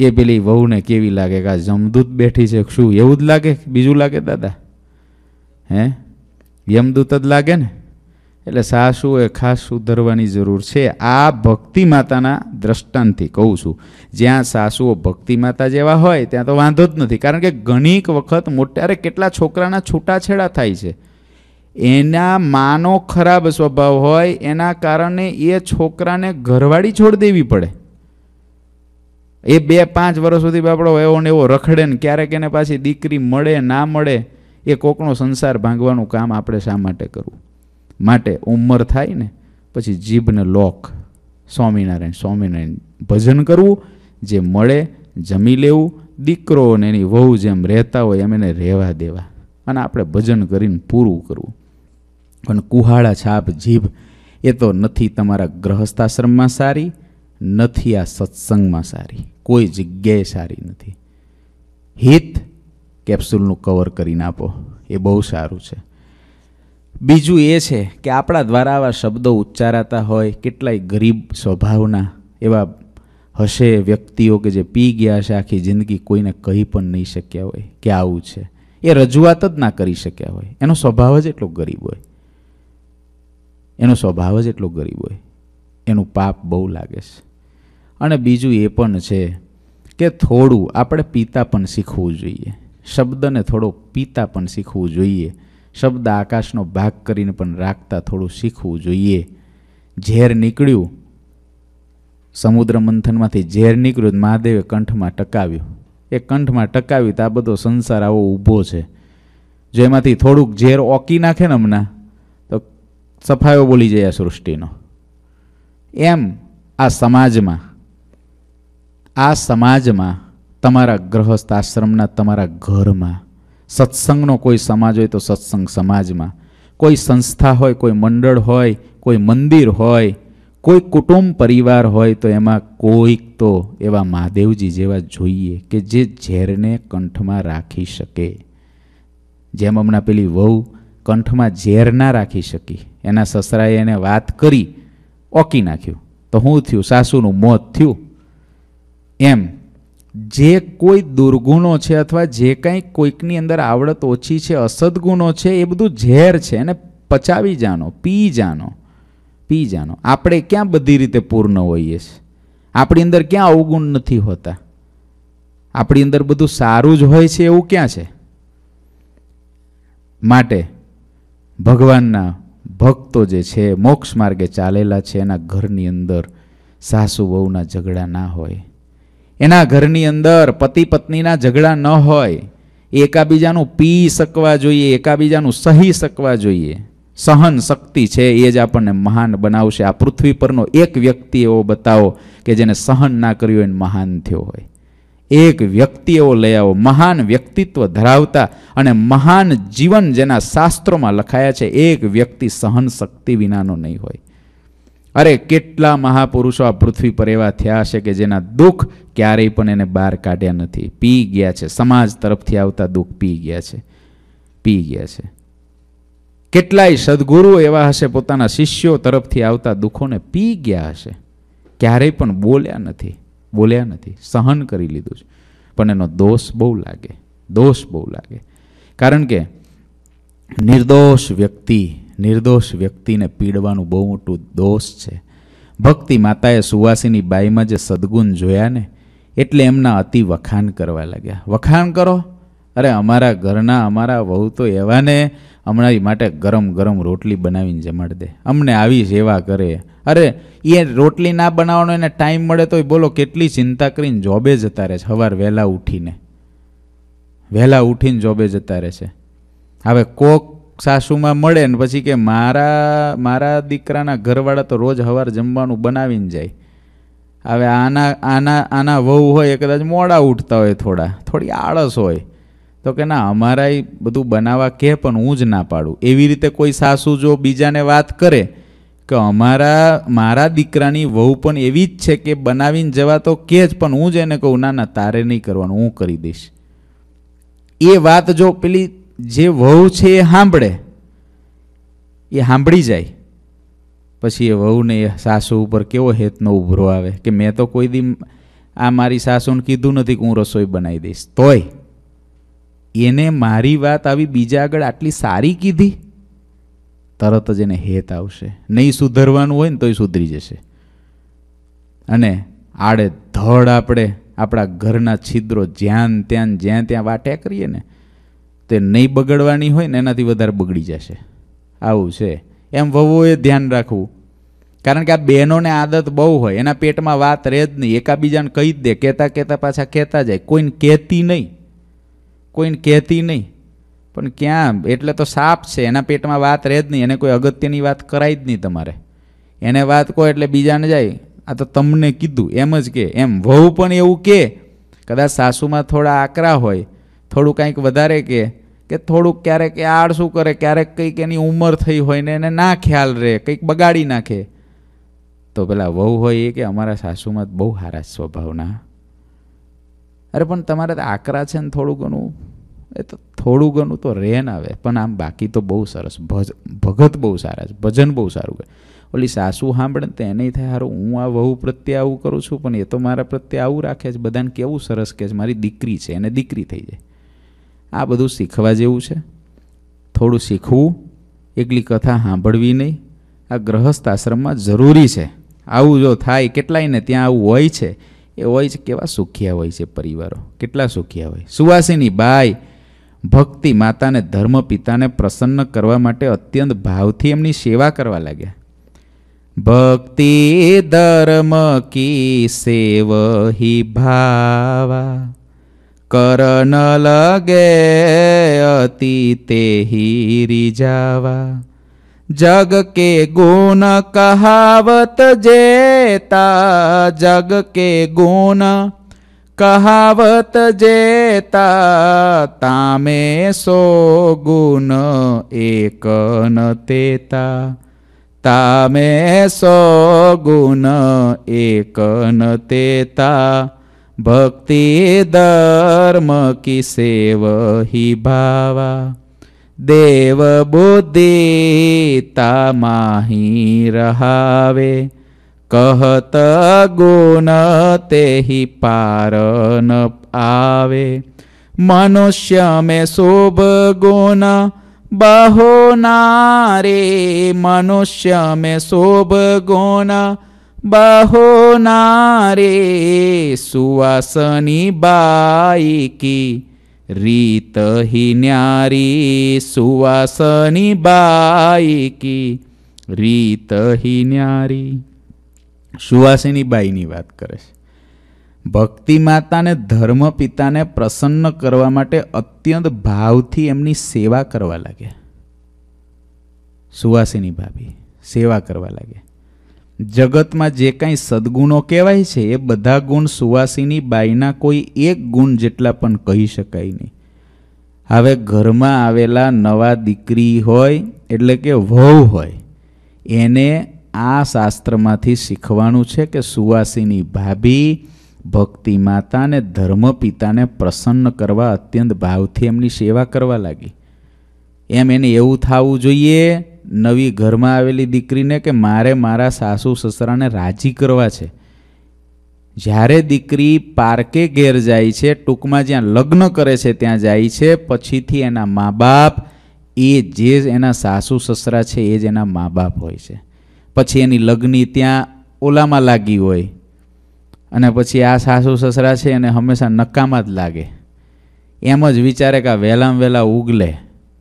એ પેલી વહુને કેવી લાગે કે આ જમદૂત બેઠી છે શું એવું જ લાગે બીજું લાગે દાદા હે યમદૂત જ લાગે ને એટલે સાસુએ ખાસ સુધરવાની જરૂર છે આ ભક્તિ માતાના દ્રષ્ટાંતથી કહું છું જ્યાં સાસુઓ ભક્તિ માતા જેવા હોય ત્યાં તો વાંધો જ નથી કારણ કે ઘણીક વખત મોટ્યારે કેટલા છોકરાના છૂટાછેડા થાય છે એના માનો ખરાબ સ્વભાવ હોય એના કારણે એ છોકરાને ઘરવાળી છોડ દેવી પડે એ બે પાંચ વર્ષ સુધી બાપડો એવો ને એવો રખડે ને ક્યારેક એને પાછી દીકરી મળે ના મળે એ કોકનો સંસાર ભાંગવાનું કામ આપણે શા માટે કરવું માટે ઉંમર થાય ને પછી જીભને લોક સ્વામિનારાયણ સ્વામિનારાયણ ભજન કરવું જે મળે જમી લેવું દીકરો અને એની વહુ જેમ રહેતા હોય એમ એને રહેવા દેવા અને આપણે ભજન કરીને પૂરું કરવું પણ કુહાળા છાપ જીભ એ તો નથી તમારા ગ્રહસ્થાશ્રમમાં સારી નથી આ સત્સંગમાં સારી કોઈ જગ્યાએ સારી નથી હિત કેપ્સ્યુલનું કવર કરીને આપો એ બહુ સારું છે બીજું એ છે કે આપણા દ્વારા આવા શબ્દો ઉચ્ચારાતા હોય કેટલાય ગરીબ સ્વભાવના એવા હશે વ્યક્તિઓ કે જે પી ગયા છે આખી જિંદગી કોઈને કહી પણ નહીં શક્યા હોય કે આવું છે એ રજૂઆત જ ના કરી શક્યા હોય એનો સ્વભાવ જ એટલો ગરીબ હોય એનો સ્વભાવ જ એટલો ગરીબ હોય એનું પાપ બહુ લાગે છે અને બીજું એ પણ છે કે થોડું આપણે પિતા પણ શીખવું જોઈએ શબ્દને થોડો પિતા પણ શીખવું જોઈએ શબ્દ આકાશનો ભાગ કરીને પણ રાખતા થોડું શીખવું જોઈએ ઝેર નીકળ્યું સમુદ્ર મંથનમાંથી ઝેર નીકળ્યું મહાદેવે કંઠમાં ટકાવ્યું એ કંઠમાં ટકાવ્યું તો આ બધો સંસાર આવો ઊભો છે જો એમાંથી થોડુંક ઝેર ઓકી નાખે ને હમણાં તો સફાયો બોલી જાય આ સૃષ્ટિનો એમ આ સમાજમાં આ સમાજમાં તમારા ગ્રહસ્થ આશ્રમના તમારા ઘરમાં સત્સંગનો કોઈ સમાજ હોય તો સત્સંગ સમાજમાં કોઈ સંસ્થા હોય કોઈ મંડળ હોય કોઈ મંદિર હોય કોઈ કુટુંબ પરિવાર હોય તો એમાં કોઈક તો એવા મહાદેવજી જેવા જોઈએ કે જે ઝેરને કંઠમાં રાખી શકે જેમ હમણાં પેલી વહુ કંઠમાં ઝેર ના રાખી શકી એના સસરાએ એને વાત કરી ઓકી નાખ્યું તો હું થયું સાસુનું મોત થયું એમ જે કોઈ દુર્ગુણો છે અથવા જે કંઈ કોઈકની અંદર આવડત ઓછી છે અસદગુણો છે એ બધું ઝેર છે એને પચાવી જાનો પી જાનો પી જાનો આપણે ક્યાં બધી રીતે પૂર્ણ હોઈએ છીએ આપણી અંદર ક્યાં અવગુણ નથી હોતા આપણી અંદર બધું સારું જ હોય છે એવું ક્યાં છે માટે ભગવાનના ભક્તો જે છે મોક્ષ માર્ગે ચાલેલા છે એના ઘરની અંદર સાસુ વહુના ઝઘડા ના હોય એના ઘરની અંદર પતિ પત્નીના ઝઘડા ન હોય એકાબીજાનું પી શકવા જોઈએ એકાબીજાનું સહી શકવા જોઈએ સહન શક્તિ છે એ જ આપણને મહાન બનાવશે આ પૃથ્વી પરનો એક વ્યક્તિ એવો બતાવો કે જેને સહન ના કર્યું હોય મહાન થયો હોય એક વ્યક્તિ એવો લઈ આવો મહાન વ્યક્તિત્વ ધરાવતા અને મહાન જીવન જેના શાસ્ત્રોમાં લખાયા છે એક વ્યક્તિ સહન શક્તિ વિનાનો નહીં હોય અરે કેટલા મહાપુરુષો આ પૃથ્વી પર એવા થયા છે કે જેના દુઃખ ક્યારેય પણ એને બહાર કાઢ્યા નથી પી ગયા છે સમાજ તરફથી આવતા દુઃખ પી ગયા છે પી ગયા છે કેટલાય સદગુરુ એવા હશે પોતાના શિષ્યો તરફથી આવતા દુઃખોને પી ગયા હશે ક્યારેય પણ બોલ્યા નથી બોલ્યા નથી સહન કરી લીધું છે પણ એનો દોષ બહુ લાગે દોષ બહુ લાગે કારણ કે નિર્દોષ વ્યક્તિ નિર્દોષ વ્યક્તિને પીડવાનું બહુ મોટું દોષ છે ભક્તિ માતાએ સુવાસીની બાઈમાં જે સદગુણ જોયા ને એટલે એમના અતિ વખાણ કરવા લાગ્યા વખાણ કરો અરે અમારા ઘરના અમારા વહુ તો એવાને હમણાં માટે ગરમ ગરમ રોટલી બનાવીને જમાડ દે અમને આવી સેવા કરે અરે એ રોટલી ના બનાવવાનો એને ટાઈમ મળે તો બોલો કેટલી ચિંતા કરીને જોબે જતા રહે છે સવાર વહેલા ઉઠીને વહેલા ઉઠીને જોબે જતા રહે છે હવે કોક સાસુમાં મળે ને પછી કે મારા મારા દીકરાના ઘરવાળા તો રોજ હવાર જમવાનું બનાવીને જાય હવે આના આના આના વહુ હોય એ કદાચ મોડા ઉઠતા હોય થોડા થોડી આળસ હોય તો કે ના અમારાય બધું બનાવવા કે પણ હું જ ના પાડું એવી રીતે કોઈ સાસુ જો બીજાને વાત કરે કે અમારા મારા દીકરાની વહુ પણ એવી જ છે કે બનાવીને જવા તો કે જ પણ હું જ એને કહું ના ના તારે નહીં કરવાનું હું કરી દઈશ એ વાત જો પેલી જે વહુ છે એ સાંભળે એ સાંભળી જાય પછી એ વહુને એ સાસુ ઉપર કેવો હેતનો ઉભરો આવે કે મેં તો કોઈ દી આ મારી સાસુને કીધું નથી કે હું રસોઈ બનાવી દઈશ તોય એને મારી વાત આવી બીજા આગળ આટલી સારી કીધી તરત જ એને હેત આવશે નહીં સુધરવાનું હોય ને તોય સુધરી જશે અને આડે ધડ આપણે આપણા ઘરના છિદ્રો જ્યાં ત્યાં જ્યાં ત્યાં વાટ્યા કરીએ ને તે નહીં બગડવાની હોય ને એનાથી વધારે બગડી જશે આવું છે એમ વહુએ ધ્યાન રાખવું કારણ કે આ બહેનોને આદત બહુ હોય એના પેટમાં વાત રહે જ નહીં એકાબીજાને કહી જ દે કહેતા કહેતા પાછા કહેતા જાય કોઈને કહેતી નહીં કોઈને કહેતી નહીં પણ ક્યાં એટલે તો સાપ છે એના પેટમાં વાત રહે જ નહીં એને કોઈ અગત્યની વાત કરાય જ નહીં તમારે એને વાત કહો એટલે બીજાને જાય આ તો તમને કીધું એમ જ કે એમ વહુ પણ એવું કે કદાચ સાસુમાં થોડા આકરા હોય થોડું કાંઈક વધારે કહે કે થોડુંક ક્યારેક એ આડ શું કરે ક્યારેક કંઈક એની ઉંમર થઈ હોય ને એને ના ખ્યાલ રહે કંઈક બગાડી નાખે તો પેલા વહુ હોય એ કે અમારા સાસુમાં બહુ સારા સ્વભાવના અરે પણ તમારે તો આકરા છે ને થોડું ઘણું એ તો થોડું ઘણું તો રહે ને આવે પણ આમ બાકી તો બહુ સરસ ભજ ભગત બહુ સારા છે ભજન બહુ સારું છે ઓલી સાસુ સાંભળે ને એને થાય સારું હું આ વહુ પ્રત્યે આવું કરું છું પણ એ તો મારા પ્રત્યે આવું રાખે છે બધાને કેવું સરસ કે છે મારી દીકરી છે એને દીકરી થઈ જાય આ બધું શીખવા જેવું છે થોડું શીખવું એકલી કથા સાંભળવી નહીં આ ગ્રહસ્થ આશ્રમમાં જરૂરી છે આવું જો થાય કેટલાય ને ત્યાં આવું હોય છે એ હોય છે કેવા સુખિયા હોય છે પરિવારો કેટલા સુખિયા હોય સુવાસીની બાય ભક્તિ માતાને ધર્મ પિતાને પ્રસન્ન કરવા માટે અત્યંત ભાવથી એમની સેવા કરવા લાગ્યા ભક્તિ ધર્મ કી હિ ભાવા કરન લગે અતિ તે રીજાવા જગ કે ગુણ કહાવત જેતા જગ કે ગુણ કહાવત જેતા તામે સો ગુણ એક ન તેતા તામે સો ગુણ એક ન તેતા ભક્તિ ધર્મ કી સેવ હિ ભાવા દેવ બુદ્ધિ માહી રહાવે કહત ગુણ તેહી પાર ન આવે મનુષ્ય મેં શુભ ગુણ બહુ રે મનુષ્ય મેં શુભ ગુણ બહોના નારે સુવાસની બાઈકી રીત હિ ન્યારી સુવાસની બાઈકી રીત હિ ન્યારી સુવાસિની બાઈની વાત કરે છે ભક્તિ માતાને ધર્મ પિતાને પ્રસન્ન કરવા માટે અત્યંત ભાવથી એમની સેવા કરવા લાગ્યા સુવાસિની ભાભી સેવા કરવા લાગ્યા જગતમાં જે કાંઈ સદગુણો કહેવાય છે એ બધા ગુણ સુવાસીની બાઈના કોઈ એક ગુણ જેટલા પણ કહી શકાય નહીં હવે ઘરમાં આવેલા નવા દીકરી હોય એટલે કે વહુ હોય એને આ શાસ્ત્રમાંથી શીખવાનું છે કે સુવાસીની ભાભી ભક્તિ માતા અને ધર્મ પિતાને પ્રસન્ન કરવા અત્યંત ભાવથી એમની સેવા કરવા લાગી એમ એને એવું થવું જોઈએ નવી ઘરમાં આવેલી દીકરીને કે મારે મારા સાસુ સસરાને રાજી કરવા છે જ્યારે દીકરી પારકે ઘેર જાય છે ટૂંકમાં જ્યાં લગ્ન કરે છે ત્યાં જાય છે પછીથી એના મા બાપ એ જે એના સાસુ સસરા છે એ જ એના મા બાપ હોય છે પછી એની લગ્ન ત્યાં ઓલામાં લાગી હોય અને પછી આ સાસુ સસરા છે એને હંમેશા નકામાં જ લાગે એમ જ વિચારે કે આ વહેલામાં વહેલા ઉગલે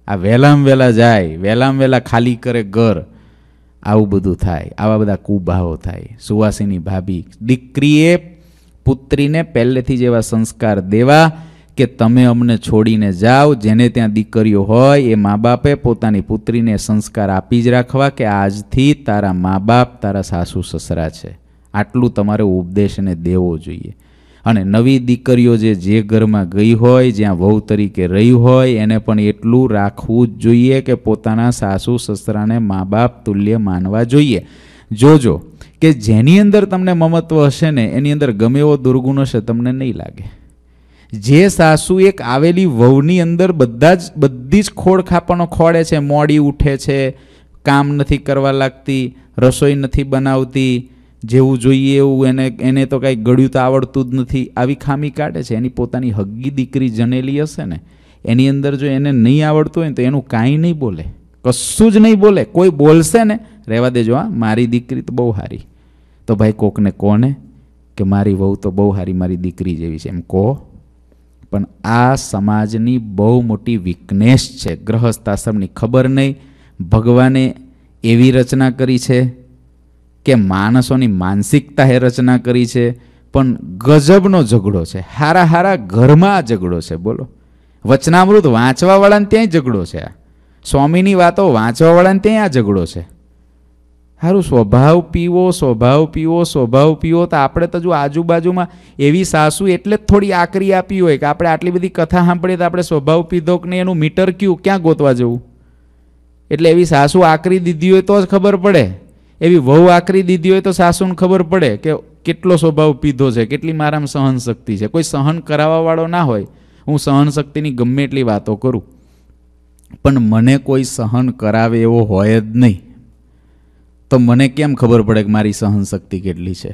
આ વહેલામાં વહેલા જાય વહેલામાં વહેલા ખાલી કરે ઘર આવું બધું થાય આવા બધા કુભાવો થાય સુવાસીની ભાભી દીકરીએ પુત્રીને પહેલેથી જ એવા સંસ્કાર દેવા કે તમે અમને છોડીને જાઓ જેને ત્યાં દીકરીઓ હોય એ મા બાપે પોતાની પુત્રીને સંસ્કાર આપી જ રાખવા કે આજથી તારા મા બાપ તારા સાસુ સસરા છે આટલું તમારે ઉપદેશને દેવો જોઈએ અને નવી દીકરીઓ જે જે ઘરમાં ગઈ હોય જ્યાં વહુ તરીકે રહી હોય એને પણ એટલું રાખવું જ જોઈએ કે પોતાના સાસુ સસરાને મા બાપ તુલ્ય માનવા જોઈએ જોજો કે જેની અંદર તમને મમત્વ હશે ને એની અંદર ગમે એવો દુર્ગુણ હશે તમને નહીં લાગે જે સાસુ એક આવેલી વહુની અંદર બધા જ બધી જ ખોડ ખાપણો ખોળે છે મોડી ઉઠે છે કામ નથી કરવા લાગતી રસોઈ નથી બનાવતી જેવું જોઈએ એવું એને એને તો કાંઈ ગળ્યું તો આવડતું જ નથી આવી ખામી કાઢે છે એની પોતાની હગ્ગી દીકરી જનેલી હશે ને એની અંદર જો એને નહીં આવડતું હોય ને તો એનું કાંઈ નહીં બોલે કશું જ નહીં બોલે કોઈ બોલશે ને રહેવા દેજો હા મારી દીકરી તો બહુ સારી તો ભાઈ કોકને કોને કે મારી વહુ તો બહુ સારી મારી દીકરી જેવી છે એમ કહો પણ આ સમાજની બહુ મોટી વીકનેસ છે ગ્રહસ્થાશ્રમની ખબર નહીં ભગવાને એવી રચના કરી છે કે માણસોની માનસિકતા એ રચના કરી છે પણ ગજબનો ઝઘડો છે હારા હારા ઘરમાં ઝઘડો છે બોલો વચનામૃત વાંચવાવાળાને ત્યાંય ઝઘડો છે આ સ્વામીની વાતો વાંચવાવાળાને ત્યાં આ ઝઘડો છે સારું સ્વભાવ પીવો સ્વભાવ પીવો સ્વભાવ પીવો તો આપણે તો જો આજુબાજુમાં એવી સાસુ એટલે જ થોડી આકરી આપી હોય કે આપણે આટલી બધી કથા સાંભળીએ તો આપણે સ્વભાવ પીધો કે નહીં એનું મીટર ક્યુ ક્યાં ગોતવા જવું એટલે એવી સાસુ આકરી દીધી હોય તો જ ખબર પડે એવી વહુ આકરી દીધી હોય તો સાસુને ખબર પડે કે કેટલો સ્વભાવ પીધો છે કેટલી મારામાં સહન શક્તિ છે કોઈ સહન કરાવવાવાળો ના હોય હું સહન શક્તિની ગમે એટલી વાતો કરું પણ મને કોઈ સહન કરાવે એવો હોય જ નહીં તો મને કેમ ખબર પડે કે મારી સહન શક્તિ કેટલી છે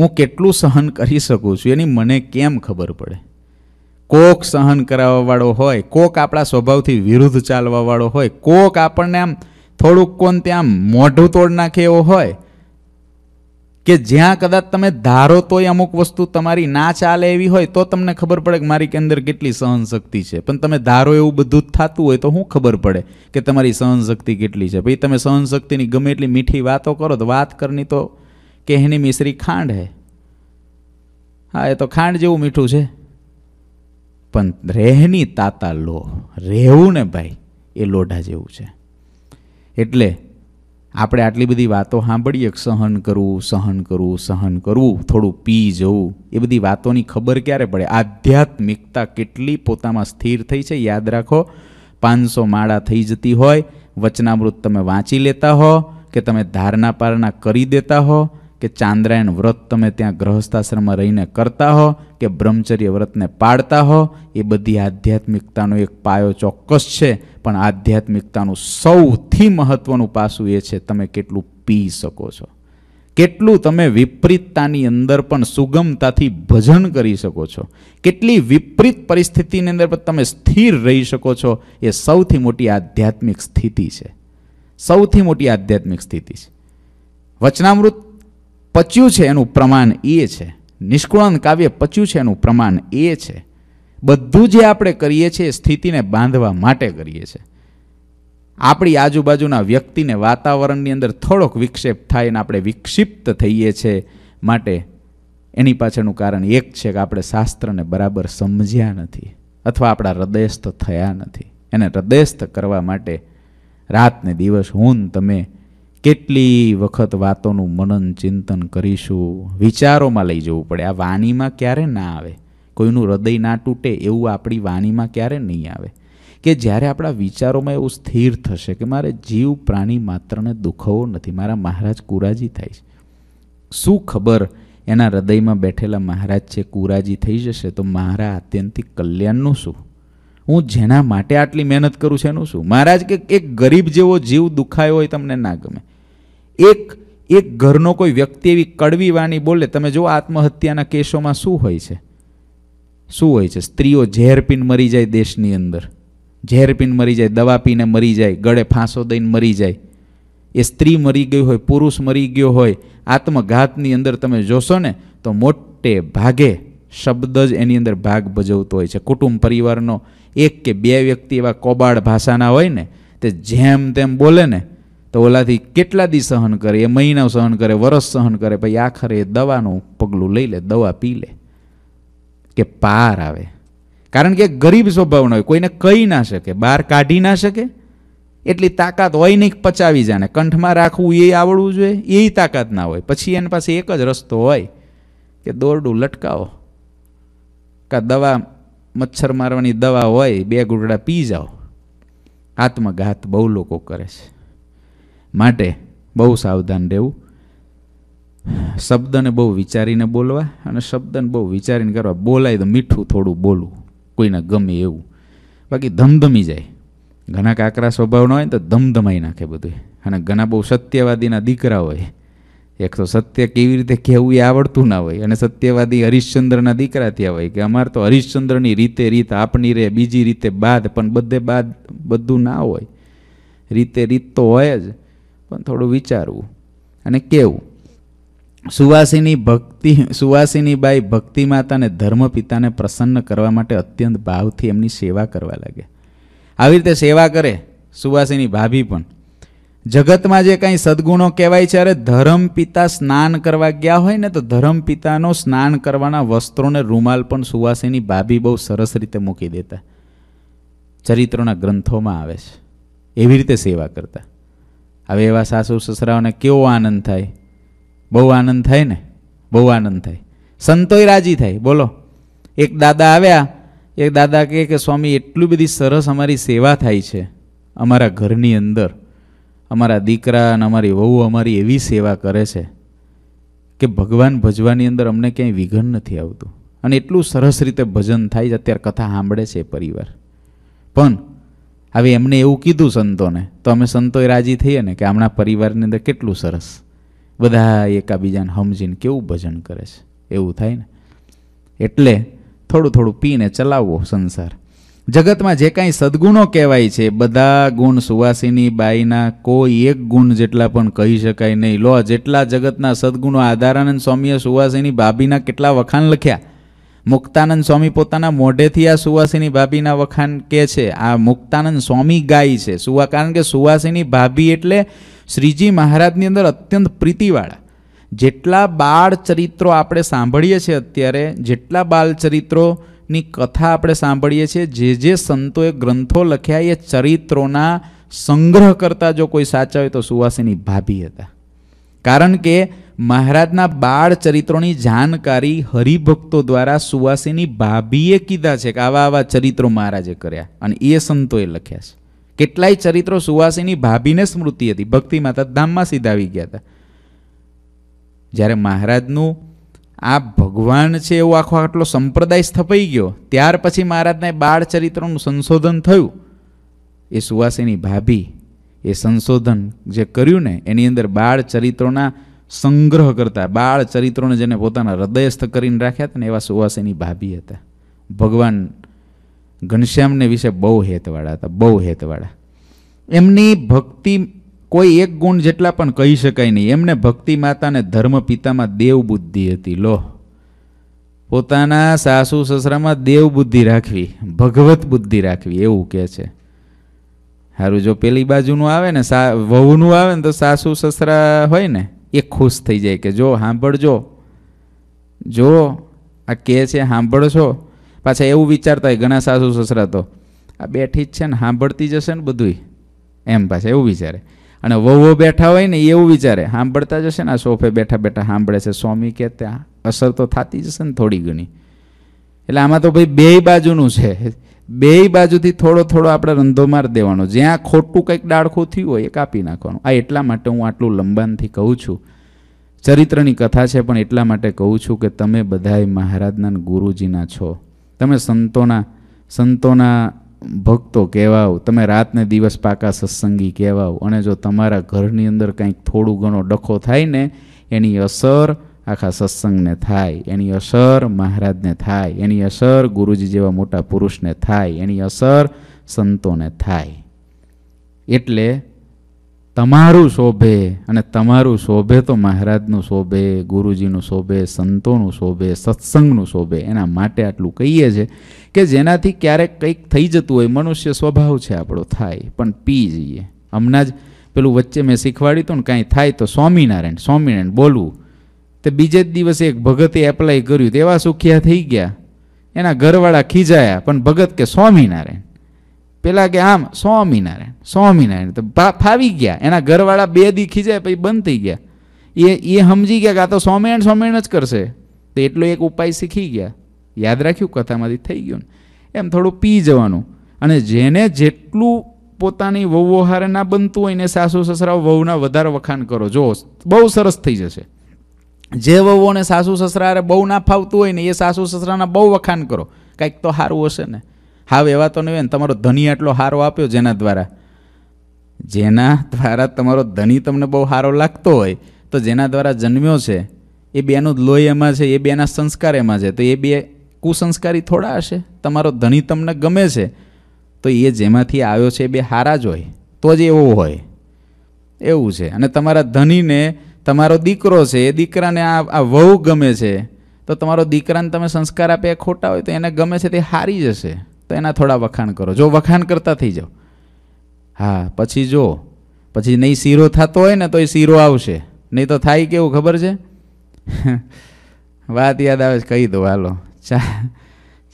હું કેટલું સહન કરી શકું છું એની મને કેમ ખબર પડે કોક સહન કરાવવાવાળો હોય કોક આપણા સ્વભાવથી વિરુદ્ધ ચાલવાવાળો હોય કોક આપણને આમ થોડુંક કોણ ત્યાં મોઢું તોડ નાખે એવો હોય કે જ્યાં કદાચ તમે ધારો તોય અમુક વસ્તુ તમારી ના ચાલે એવી હોય તો તમને ખબર પડે કે મારી અંદર કેટલી સહનશક્તિ છે પણ તમે ધારો એવું બધું જ થતું હોય તો શું ખબર પડે કે તમારી સહનશક્તિ કેટલી છે ભાઈ તમે સહનશક્તિની ગમે એટલી મીઠી વાતો કરો તો વાત કરની તો કે એની મિશ્રી ખાંડ હે હા એ તો ખાંડ જેવું મીઠું છે પણ રહેની તાતા લો રહેવું ને ભાઈ એ લોઢા જેવું છે એટલે આપણે આટલી બધી વાતો સાંભળીએ કે સહન કરવું સહન કરવું સહન કરવું થોડું પી જવું એ બધી વાતોની ખબર ક્યારે પડે આધ્યાત્મિકતા કેટલી પોતામાં સ્થિર થઈ છે યાદ રાખો પાંચસો માળા થઈ જતી હોય વચનામૃત તમે વાંચી લેતા હો કે તમે ધારણા પારણા કરી દેતા હો કે ચાંદ્રાયણ વ્રત તમે ત્યાં ગ્રહસ્થાશ્રમમાં રહીને કરતા હો કે બ્રહ્મચર્ય વ્રતને પાડતા હો એ બધી આધ્યાત્મિકતાનો એક પાયો ચોક્કસ છે પણ આધ્યાત્મિકતાનું સૌથી મહત્ત્વનું પાસું એ છે તમે કેટલું પી શકો છો કેટલું તમે વિપરીતતાની અંદર પણ સુગમતાથી ભજન કરી શકો છો કેટલી વિપરીત પરિસ્થિતિની અંદર પણ તમે સ્થિર રહી શકો છો એ સૌથી મોટી આધ્યાત્મિક સ્થિતિ છે સૌથી મોટી આધ્યાત્મિક સ્થિતિ છે વચનામૃત પચ્યું છે એનું પ્રમાણ એ છે નિષ્કુળાન કાવ્ય પચ્યું છે એનું પ્રમાણ એ છે બધું જે આપણે કરીએ છીએ સ્થિતિને બાંધવા માટે કરીએ છીએ આપણી આજુબાજુના વ્યક્તિને વાતાવરણની અંદર થોડોક વિક્ષેપ થાય અને આપણે વિક્ષિપ્ત થઈએ છીએ માટે એની પાછળનું કારણ એક છે કે આપણે શાસ્ત્રને બરાબર સમજ્યા નથી અથવા આપણા હૃદયસ્થ થયા નથી એને હૃદયસ્થ કરવા માટે રાતને દિવસ હું તમે કેટલી વખત વાતોનું મનન ચિંતન કરીશું વિચારોમાં લઈ જવું પડે આ વાણીમાં ક્યારે ના આવે કોઈનું હૃદય ના તૂટે એવું આપણી વાણીમાં ક્યારે નહીં આવે કે જ્યારે આપણા વિચારોમાં એવું સ્થિર થશે કે મારે જીવ પ્રાણી માત્રને દુખવો નથી મારા મહારાજ કુરાજી થાય છે શું ખબર એના હૃદયમાં બેઠેલા મહારાજ છે કુરાજી થઈ જશે તો મારા આત્યંતિક કલ્યાણનું શું હું જેના માટે આટલી મહેનત કરું છું એનું શું મહારાજ કે એક ગરીબ જેવો જીવ દુખાયો હોય તમને ના ગમે એક એક ઘરનો કોઈ વ્યક્તિ એવી કડવી વાણી બોલે તમે જો આત્મહત્યાના કેસોમાં શું હોય છે શું હોય છે સ્ત્રીઓ ઝેર પીન મરી જાય દેશની અંદર ઝેર પીન મરી જાય દવા પીને મરી જાય ગળે ફાંસો દઈને મરી જાય એ સ્ત્રી મરી ગઈ હોય પુરુષ મરી ગયો હોય આત્મઘાતની અંદર તમે જોશો ને તો મોટે ભાગે શબ્દ જ એની અંદર ભાગ ભજવતો હોય છે કુટુંબ પરિવારનો એક કે બે વ્યક્તિ એવા કોબાળ ભાષાના હોય ને તે જેમ તેમ બોલે ને તો ઓલાથી કેટલા દી સહન કરે એ મહિના સહન કરે વરસ સહન કરે પછી આખરે એ દવાનું પગલું લઈ લે દવા પી લે કે પાર આવે કારણ કે ગરીબ સ્વભાવનો હોય કોઈને કહી ના શકે બહાર કાઢી ના શકે એટલી તાકાત હોય નહીં પચાવી જાને કંઠમાં રાખવું એ આવડવું જોઈએ એ તાકાત ના હોય પછી એની પાસે એક જ રસ્તો હોય કે દોરડું લટકાવો કાં દવા મચ્છર મારવાની દવા હોય બે ઘૂંટડા પી જાઓ આત્મઘાત બહુ લોકો કરે છે માટે બહુ સાવધાન રહેવું શબ્દને બહુ વિચારીને બોલવા અને શબ્દને બહુ વિચારીને કરવા બોલાય તો મીઠું થોડું બોલવું કોઈને ગમે એવું બાકી ધમધમી જાય ઘણા કાકરા સ્વભાવના હોય ને તો ધમધમાઈ નાખે બધું અને ઘણા બહુ સત્યવાદીના દીકરા હોય એક તો સત્ય કેવી રીતે કહેવું એ આવડતું ના હોય અને સત્યવાદી હરિશ્ચંદ્રના દીકરા થયા હોય કે અમારે તો હરિશ્ચંદ્રની રીતે રીત આપણી રે બીજી રીતે બાદ પણ બધે બાદ બધું ના હોય રીતે રીત તો હોય જ પણ થોડું વિચારવું અને કેવું સુવાસીની ભક્તિ સુવાસીનીબાઈ ભક્તિ માતા ધર્મપિતાને પ્રસન્ન કરવા માટે અત્યંત ભાવથી એમની સેવા કરવા લાગે આવી રીતે સેવા કરે સુવાસીની ભાભી પણ જગતમાં જે કંઈ સદગુણો કહેવાય છે અરે ધર્મપિતા સ્નાન કરવા ગયા હોય ને તો ધર્મપિતાનો સ્નાન કરવાના વસ્ત્રોને રૂમાલ પણ સુવાસીની ભાભી બહુ સરસ રીતે મૂકી દેતા ચરિત્રોના ગ્રંથોમાં આવે છે એવી રીતે સેવા કરતા હવે એવા સાસુ સસરાઓને કેવો આનંદ થાય બહુ આનંદ થાય ને બહુ આનંદ થાય સંતોય રાજી થાય બોલો એક દાદા આવ્યા એક દાદા કહે કે સ્વામી એટલી બધી સરસ અમારી સેવા થાય છે અમારા ઘરની અંદર અમારા દીકરા અને અમારી વહુ અમારી એવી સેવા કરે છે કે ભગવાન ભજવાની અંદર અમને ક્યાંય વિઘન નથી આવતું અને એટલું સરસ રીતે ભજન થાય છે અત્યારે કથા સાંભળે છે પરિવાર પણ હવે એમને એવું કીધું સંતોને તો અમે સંતોએ રાજી થઈએ ને કે હમણાં પરિવારની અંદર કેટલું સરસ બધા એકાબીજાને સમજીને કેવું ભજન કરે છે એવું થાય ને એટલે થોડું થોડું પીને ચલાવવો સંસાર જગતમાં જે કાંઈ સદગુણો કહેવાય છે બધા ગુણ સુવાસીની બાઈના કોઈ એક ગુણ જેટલા પણ કહી શકાય નહીં લો જેટલા જગતના સદગુણો આધારાનંદ સ્વામીએ સુવાસીની ભાભીના કેટલા વખાણ લખ્યા મુક્તાનંદ સ્વામી પોતાના મોઢેથી આ સુવાસીની ભાભીના વખાણ કે છે આ મુક્તાનંદ સ્વામી ગાય છે સુવા કારણ કે સુવાસીની ભાભી એટલે શ્રીજી મહારાજની અંદર અત્યંત પ્રીતિવાળા જેટલા બાળ ચરિત્રો આપણે સાંભળીએ છીએ અત્યારે જેટલા બાળ ચરિત્રોની કથા આપણે સાંભળીએ છીએ જે જે સંતોએ ગ્રંથો લખ્યા એ ચરિત્રોના સંગ્રહ કરતાં જો કોઈ સાચા હોય તો સુવાસીની ભાભી હતા કારણ કે મહારાજના બાળ ચરિત્રોની જાણકારી હરિભક્તો દ્વારા સુવાસીની ભાભીએ કીધા છે કે આવા આવા ચરિત્રો મહારાજે કર્યા અને એ સંતોએ લખ્યા છે કેટલાય ચરિત્રો સુવાસીની ભાભીને સ્મૃતિ હતી ભક્તિ માતા ધામમાં સીધા આવી ગયા હતા જ્યારે મહારાજનું આ ભગવાન છે એવો આખો આટલો સંપ્રદાય સ્થપાઈ ગયો ત્યાર પછી મહારાજને બાળ ચરિત્રોનું સંશોધન થયું એ સુવાસીની ભાભી એ સંશોધન જે કર્યું ને એની અંદર બાળ ચરિત્રોના સંગ્રહ કરતા બાળ ચરિત્રોને જેને પોતાના હૃદયસ્થ કરીને રાખ્યા હતા ને એવા સુવાસીની ભાભી હતા ભગવાન ઘનશ્યામને વિશે બહુ હેતવાળા હતા બહુ હેતવાળા એમની ભક્તિ કોઈ એક ગુણ જેટલા પણ કહી શકાય નહીં એમને ભક્તિ માતાને ધર્મ પિતામાં દેવ બુદ્ધિ હતી લો પોતાના સાસુ સસરામાં દેવ બુદ્ધિ રાખવી ભગવત બુદ્ધિ રાખવી એવું કહે છે સારું જો પેલી બાજુનું આવે ને સા વહુનું આવે ને તો સાસુ સસરા હોય ને એ ખુશ થઈ જાય કે જો સાંભળજો જો આ કહે છે સાંભળશો પાછા એવું વિચારતા હોય ઘણા સાસુ સસરા તો આ બેઠી જ છે ને સાંભળતી જશે ને બધુંય એમ પાછા એવું વિચારે અને વહુ બેઠા હોય ને એવું વિચારે સાંભળતા જશે ને આ સોફે બેઠા બેઠા સાંભળે છે સ્વામી કે ત્યાં અસર તો થતી જશે ને થોડી ઘણી એટલે આમાં તો ભાઈ બે બાજુનું છે બે બાજુથી થોડો થોડો આપણે રંધો માર દેવાનો જ્યાં ખોટું કંઈક ડાળખું થયું હોય એ કાપી નાખવાનું આ એટલા માટે હું આટલું લંબાનથી કહું છું ચરિત્રની કથા છે પણ એટલા માટે કહું છું કે તમે બધાએ મહારાજના ગુરુજીના છો તમે સંતોના સંતોના ભક્તો કહેવાઓ તમે રાતને દિવસ પાકા સત્સંગી કહેવાઓ અને જો તમારા ઘરની અંદર કંઈક થોડું ઘણો ડખો થાય ને એની અસર આખા સત્સંગને થાય એની અસર મહારાજને થાય એની અસર ગુરુજી જેવા મોટા પુરુષને થાય એની અસર સંતોને થાય એટલે તમારું શોભે અને તમારું શોભે તો મહારાજનું શોભે ગુરુજીનું શોભે સંતોનું શોભે સત્સંગનું શોભે એના માટે આટલું કહીએ છે કે જેનાથી ક્યારેક કંઈક થઈ જતું હોય મનુષ્ય સ્વભાવ છે આપણો થાય પણ પી જઈએ હમણાં જ પેલું વચ્ચે મેં શીખવાડ્યું હતું ને કાંઈ થાય તો સ્વામિનારાયણ સ્વામિનારાયણ બોલવું તે બીજે જ દિવસે એક ભગતે એપ્લાય કર્યું તેવા સુખિયા થઈ ગયા એના ઘરવાળા ખીજાયા પણ ભગત કે સ્વામિનારાયણ પેલા કે આમ સ્વામિનારાયણ સ્વામિનારાયણ તો ફાવી ગયા એના ઘરવાળા બે દી ખીજાય પછી બંધ થઈ ગયા એ એ સમજી ગયા કે આ તો સ્વામિનારાયણ સ્વામિનારાયણ જ કરશે તો એટલો એક ઉપાય શીખી ગયા યાદ રાખ્યું કથામાંથી થઈ ગયું એમ થોડું પી જવાનું અને જેને જેટલું પોતાની વહુ હારે ના બનતું હોય ને સાસુ સસરા વહુના વધારે વખાણ કરો જો બહુ સરસ થઈ જશે જે વહુઓને સાસુ સસરારે બહુ ના ફાવતું હોય ને એ સાસુ સસરાના બહુ વખાણ કરો કાંઈક તો સારું હશે ને હાવ એવા તો નહીં હોય ને તમારો ધની આટલો સારો આપ્યો જેના દ્વારા જેના દ્વારા તમારો ધની તમને બહુ સારો લાગતો હોય તો જેના દ્વારા જન્મ્યો છે એ બેનું લોહી એમાં છે એ બેના સંસ્કાર એમાં છે તો એ બે કુસંસ્કારી થોડા હશે તમારો ધની તમને ગમે છે તો એ જેમાંથી આવ્યો છે એ બે હારા જ હોય તો જ એવો હોય એવું છે અને તમારા ધનીને તમારો દીકરો છે એ દીકરાને આ આ વહુ ગમે છે તો તમારો દીકરાને તમે સંસ્કાર આપ્યા ખોટા હોય તો એને ગમે છે તે હારી જશે તો એના થોડા વખાણ કરો જો વખાણ કરતા થઈ જાઓ હા પછી જો પછી નહીં શીરો થતો હોય ને તો એ શીરો આવશે નહીં તો થાય કેવું ખબર છે વાત યાદ આવે કહી દો હાલો ચા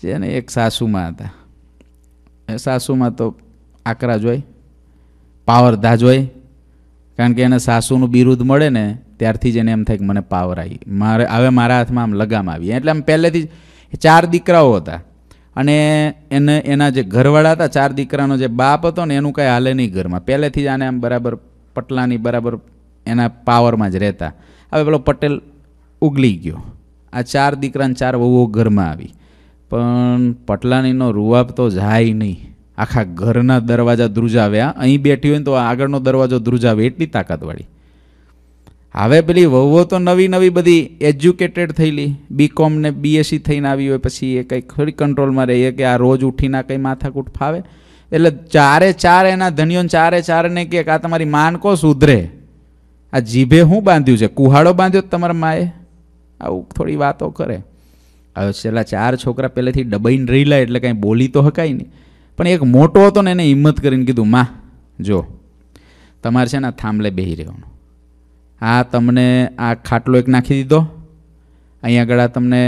છે ને એક સાસુમાં હતા એ સાસુમાં તો આકરા જોઈ પાવર ધા હોય કારણ કે એને સાસુનું બિરુદ મળે ને ત્યારથી જ એને એમ થાય કે મને પાવર આવી મારે હવે મારા હાથમાં આમ લગામ આવી એટલે આમ પહેલેથી જ ચાર દીકરાઓ હતા અને એને એના જે ઘરવાળા હતા ચાર દીકરાનો જે બાપ હતો ને એનું કાંઈ હાલે નહીં ઘરમાં પહેલેથી જ આને આમ બરાબર પટલાની બરાબર એના પાવરમાં જ રહેતા હવે પેલો પટેલ ઉગલી ગયો આ ચાર દીકરાને ચાર વહુઓ ઘરમાં આવી પણ પટલાનીનો રૂવાબ તો જાય નહીં આખા ઘરના દરવાજા ધ્રુજાવ્યા અહીં બેઠી હોય ને તો આગળનો દરવાજો ધ્રુજાવે એટલી તાકાતવાળી હવે પેલી વહુઓ તો નવી નવી બધી એજ્યુકેટેડ થયેલી બીકોમ ને બીએસસી થઈને આવી હોય પછી એ કંઈ ખરી કંટ્રોલમાં રહીએ કે આ રોજ ઉઠીના કંઈ માથાકૂટ ફાવે એટલે ચારે ચાર એના ધનિયોને ચારે ચારને કે આ તમારી માનકો સુધરે આ જીભે શું બાંધ્યું છે કુહાડો બાંધ્યો તમારા માએ આવું થોડી વાતો કરે હવે છેલ્લા ચાર છોકરા પહેલેથી ડબાઈને રહી રહેલા એટલે કાંઈ બોલી તો હકાય નહીં પણ એક મોટો હતો ને એને હિંમત કરીને કીધું માં જો તમારે છે ને થાંભલે બેહી રહેવાનું આ તમને આ ખાટલો એક નાખી દીધો અહીંયા આગળ તમને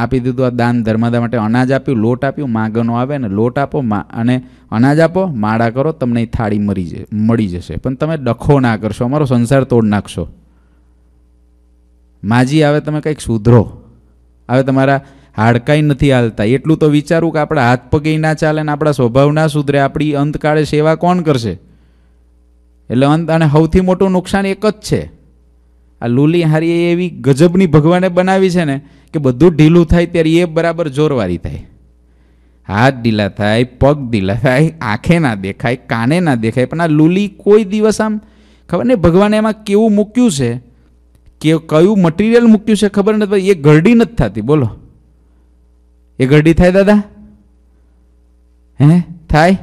આપી દીધું આ દાન ધર્માદા માટે અનાજ આપ્યું લોટ આપ્યું માગનો આવે ને લોટ આપો અને અનાજ આપો માળા કરો તમને એ થાળી મરી જ મળી જશે પણ તમે ડખો ના કરશો અમારો સંસાર તોડ નાખશો માજી આવે તમે કંઈક સુધરો હવે તમારા હાડકાઈ નથી હાલતા એટલું તો વિચારું કે આપણા હાથ પગે ના ચાલે ને આપણા સ્વભાવ ના સુધરે આપણી અંતકાળે સેવા કોણ કરશે એટલે અંત અને સૌથી મોટું નુકસાન એક જ છે આ લૂલી હારી એવી ગજબની ભગવાને બનાવી છે ને કે બધું ઢીલું થાય ત્યારે એ બરાબર જોરવારી થાય હાથ ઢીલા થાય પગ ઢીલા થાય આંખે ના દેખાય કાને ના દેખાય પણ આ લૂલી કોઈ દિવસ આમ ખબર ને ભગવાને એમાં કેવું મૂક્યું છે કે કયું મટીરિયલ મૂક્યું છે ખબર નથી એ ઘરડી નથી થતી બોલો એ ઘરડી થાય દાદા હે થાય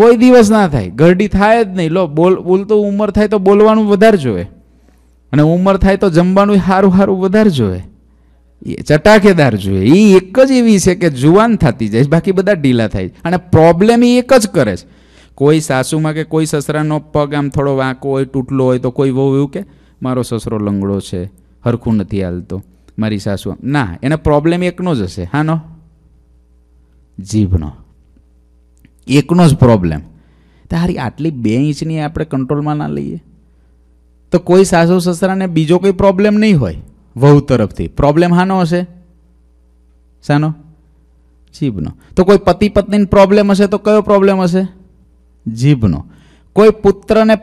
કોઈ દિવસ ના થાય ઘરડી થાય જ નહીં લો બોલ બોલતો ઉંમર થાય તો બોલવાનું વધારે જોવે અને ઉંમર થાય તો જમવાનું સારું સારું વધારે જોવે એ ચટાકેદાર જોઈએ એ એક જ એવી છે કે જુવાન થતી જાય બાકી બધા ઢીલા થાય અને પ્રોબ્લેમ એ એક જ કરે છે કોઈ સાસુમાં કે કોઈ સસરાનો પગ આમ થોડો વાંકો હોય તૂટલો હોય તો કોઈ વહુ એવું કે મારો સસરો લંગડો છે હરખું નથી હાલતો મારી સાસુ ના એને પ્રોબ્લેમ એકનો જ હશે હાનો જીભનો એકનો જ પ્રોબ્લેમ તારી આટલી બે ઇંચની આપણે કંટ્રોલમાં ના લઈએ તો કોઈ સાસુ સસરાને બીજો કોઈ પ્રોબ્લેમ નહીં હોય વહુ તરફથી પ્રોબ્લેમ હાનો હશે શાનો જીભનો તો કોઈ પતિ પત્નીને પ્રોબ્લેમ હશે તો કયો પ્રોબ્લેમ હશે જીભનો કોઈ પુત્રને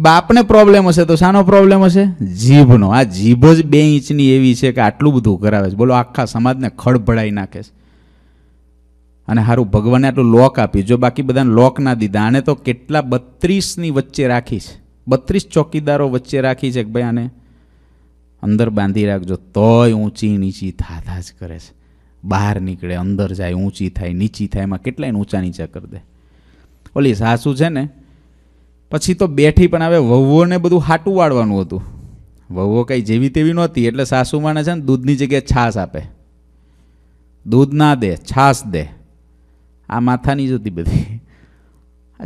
બાપને પ્રોબ્લેમ હશે તો શાનો પ્રોબ્લેમ હશે જીભનો આ જીભ જ બે ઇંચની એવી છે કે આટલું બધું કરાવે છે બોલો આખા સમાજને ખડભડાઈ નાખે છે અને સારું ભગવાને આટલું લોક આપી જો બાકી બધાને લોક ના દીધા આને તો કેટલા બત્રીસની વચ્ચે રાખી છે બત્રીસ ચોકીદારો વચ્ચે રાખી છે કે ભાઈ આને અંદર બાંધી રાખજો તોય ઊંચી નીચી થાધા જ કરે છે બહાર નીકળે અંદર જાય ઊંચી થાય નીચી થાય એમાં કેટલાય ઊંચા નીચા કરી દે ઓલી સાસુ છે ને પછી તો બેઠી પણ હવે વહુઓને બધું હાટું વાળવાનું હતું વહુઓ કંઈ જેવી તેવી નહોતી એટલે સાસુમાને છે ને દૂધની જગ્યાએ છાશ આપે દૂધ ના દે છાશ દે આ માથાની જ હતી બધી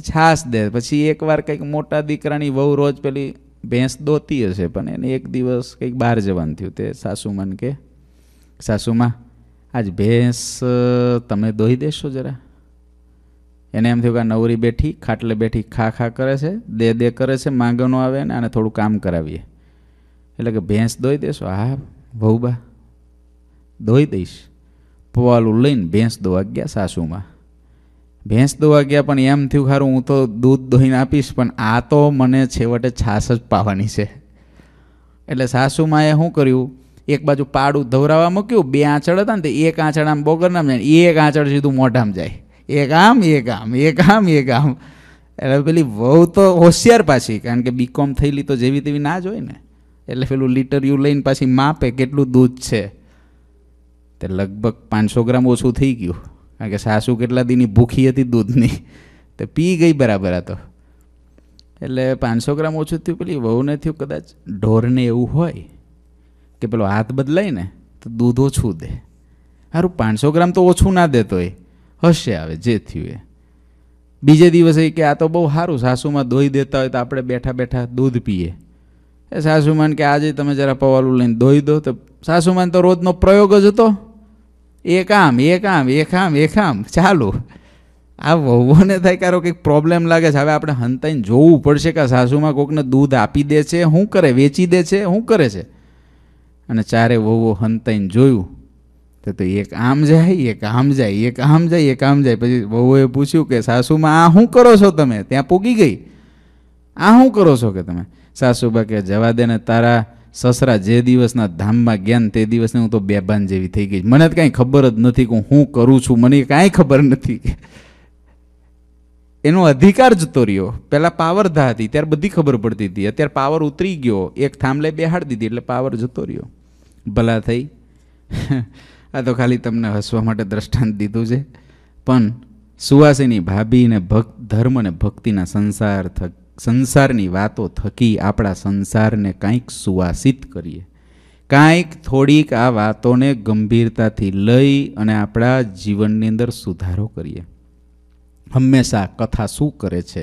છાશ દે પછી એકવાર કંઈક મોટા દીકરાની વહુ રોજ પેલી ભેંસ દોતી હશે પણ એને એક દિવસ કંઈક બહાર જવાનું થયું તે સાસુમાન કે સાસુમાં આજ ભેંસ તમે દોહી દેશો જરા એને એમ થયું કે નવરી બેઠી ખાટલે બેઠી ખા ખા કરે છે દે દે કરે છે માંગણો આવે ને આને થોડું કામ કરાવીએ એટલે કે ભેંસ દોઈ દેશો હા વહુબા દોઈ દઈશ પોવાલું લઈને ભેંસ દોવા ગયા સાસુમાં ભેંસ દોવા ગયા પણ એમ થયું ખારું હું તો દૂધ દોઈને આપીશ પણ આ તો મને છેવટે છાસ જ પાવાની છે એટલે સાસુમાએ શું કર્યું એક બાજુ પાડું ધવરાવા મૂક્યું બે આંચળ હતા ને તે એક આંચળ આમ બોગર નામ જાય એક આંચળ સીધું મોઢામાં જાય એક આમ એક આમ એક આમ એક આમ એટલે પેલી વહુ તો હોશિયાર પાછી કારણ કે બીકોમ થયેલી તો જેવી તેવી ના જ હોય ને એટલે પેલું લીટર યુ લઈને પાછી માપે કેટલું દૂધ છે તે લગભગ પાંચસો ગ્રામ ઓછું થઈ ગયું કારણ કે સાસુ કેટલા દીની ભૂખી હતી દૂધની તે પી ગઈ બરાબર આ તો એટલે પાંચસો ગ્રામ ઓછું થયું પેલી વહુને થયું કદાચ ઢોરને એવું હોય કે પેલો હાથ બદલાય ને તો દૂધ ઓછું દે સારું પાંચસો ગ્રામ તો ઓછું ના દેતો હોય હશે આવે જે થયું એ બીજે દિવસે કે આ તો બહુ સારું સાસુમાં દોઈ દેતા હોય તો આપણે બેઠા બેઠા દૂધ પીએ એ સાસુમાન કે આજે તમે જરા પવાલું લઈને દોઈ દો તો સાસુમાન તો રોજનો પ્રયોગ જ હતો એ કામ એ કામ એ કામ એ કામ ચાલુ આ વહુઓને થાય કારો કંઈક પ્રોબ્લેમ લાગે છે હવે આપણે હંતાઈને જોવું પડશે કે સાસુમાં કોકને દૂધ આપી દે છે શું કરે વેચી દે છે શું કરે છે અને ચારે વહુઓ હંતાઈને જોયું તો તો એક આમ જાય એક આમ જાય એક આમ જાય એક આમ જાય પછી વહુએ પૂછ્યું કે સાસુમાં આ શું કરો છો તમે ત્યાં પૂગી ગઈ આ શું કરો છો કે તમે સાસુબા કે જવા દે ને તારા સસરા જે દિવસના ધામમાં ગયા ને તે દિવસને હું તો બેબાન જેવી થઈ ગઈ મને કાંઈ ખબર જ નથી કે હું કરું છું મને કાંઈ ખબર નથી એનો અધિકાર જતો રહ્યો પહેલાં પાવર ધા હતી ત્યારે બધી ખબર પડતી હતી અત્યારે પાવર ઉતરી ગયો એક થાંભલે બેહાડી દીધી એટલે પાવર જતો રહ્યો ભલા થઈ આ તો ખાલી તમને હસવા માટે દ્રષ્ટાંત દીધું છે પણ સુવાસીની ભાભીને ભક્ત ધર્મ અને ભક્તિના સંસાર સંસારની વાતો થકી આપણા સંસારને કાંઈક સુવાસિત કરીએ કાંઈક થોડીક આ વાતોને ગંભીરતાથી લઈ અને આપણા જીવનની અંદર સુધારો કરીએ હંમેશા કથા શું કરે છે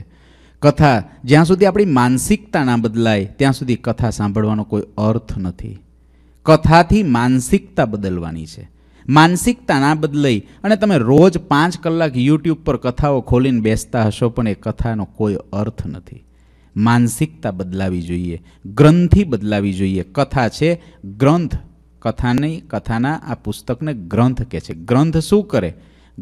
કથા જ્યાં સુધી આપણી માનસિકતા ના બદલાય ત્યાં સુધી કથા સાંભળવાનો કોઈ અર્થ નથી કથાથી માનસિકતા બદલવાની છે માનસિકતા ના બદલાઈ અને તમે રોજ પાંચ કલાક યુટ્યુબ પર કથાઓ ખોલીને બેસતા હશો પણ એ કથાનો કોઈ અર્થ નથી માનસિકતા બદલાવી જોઈએ ગ્રંથિ બદલાવી જોઈએ કથા છે ગ્રંથ કથાની કથાના આ પુસ્તકને ગ્રંથ કહે છે ગ્રંથ શું કરે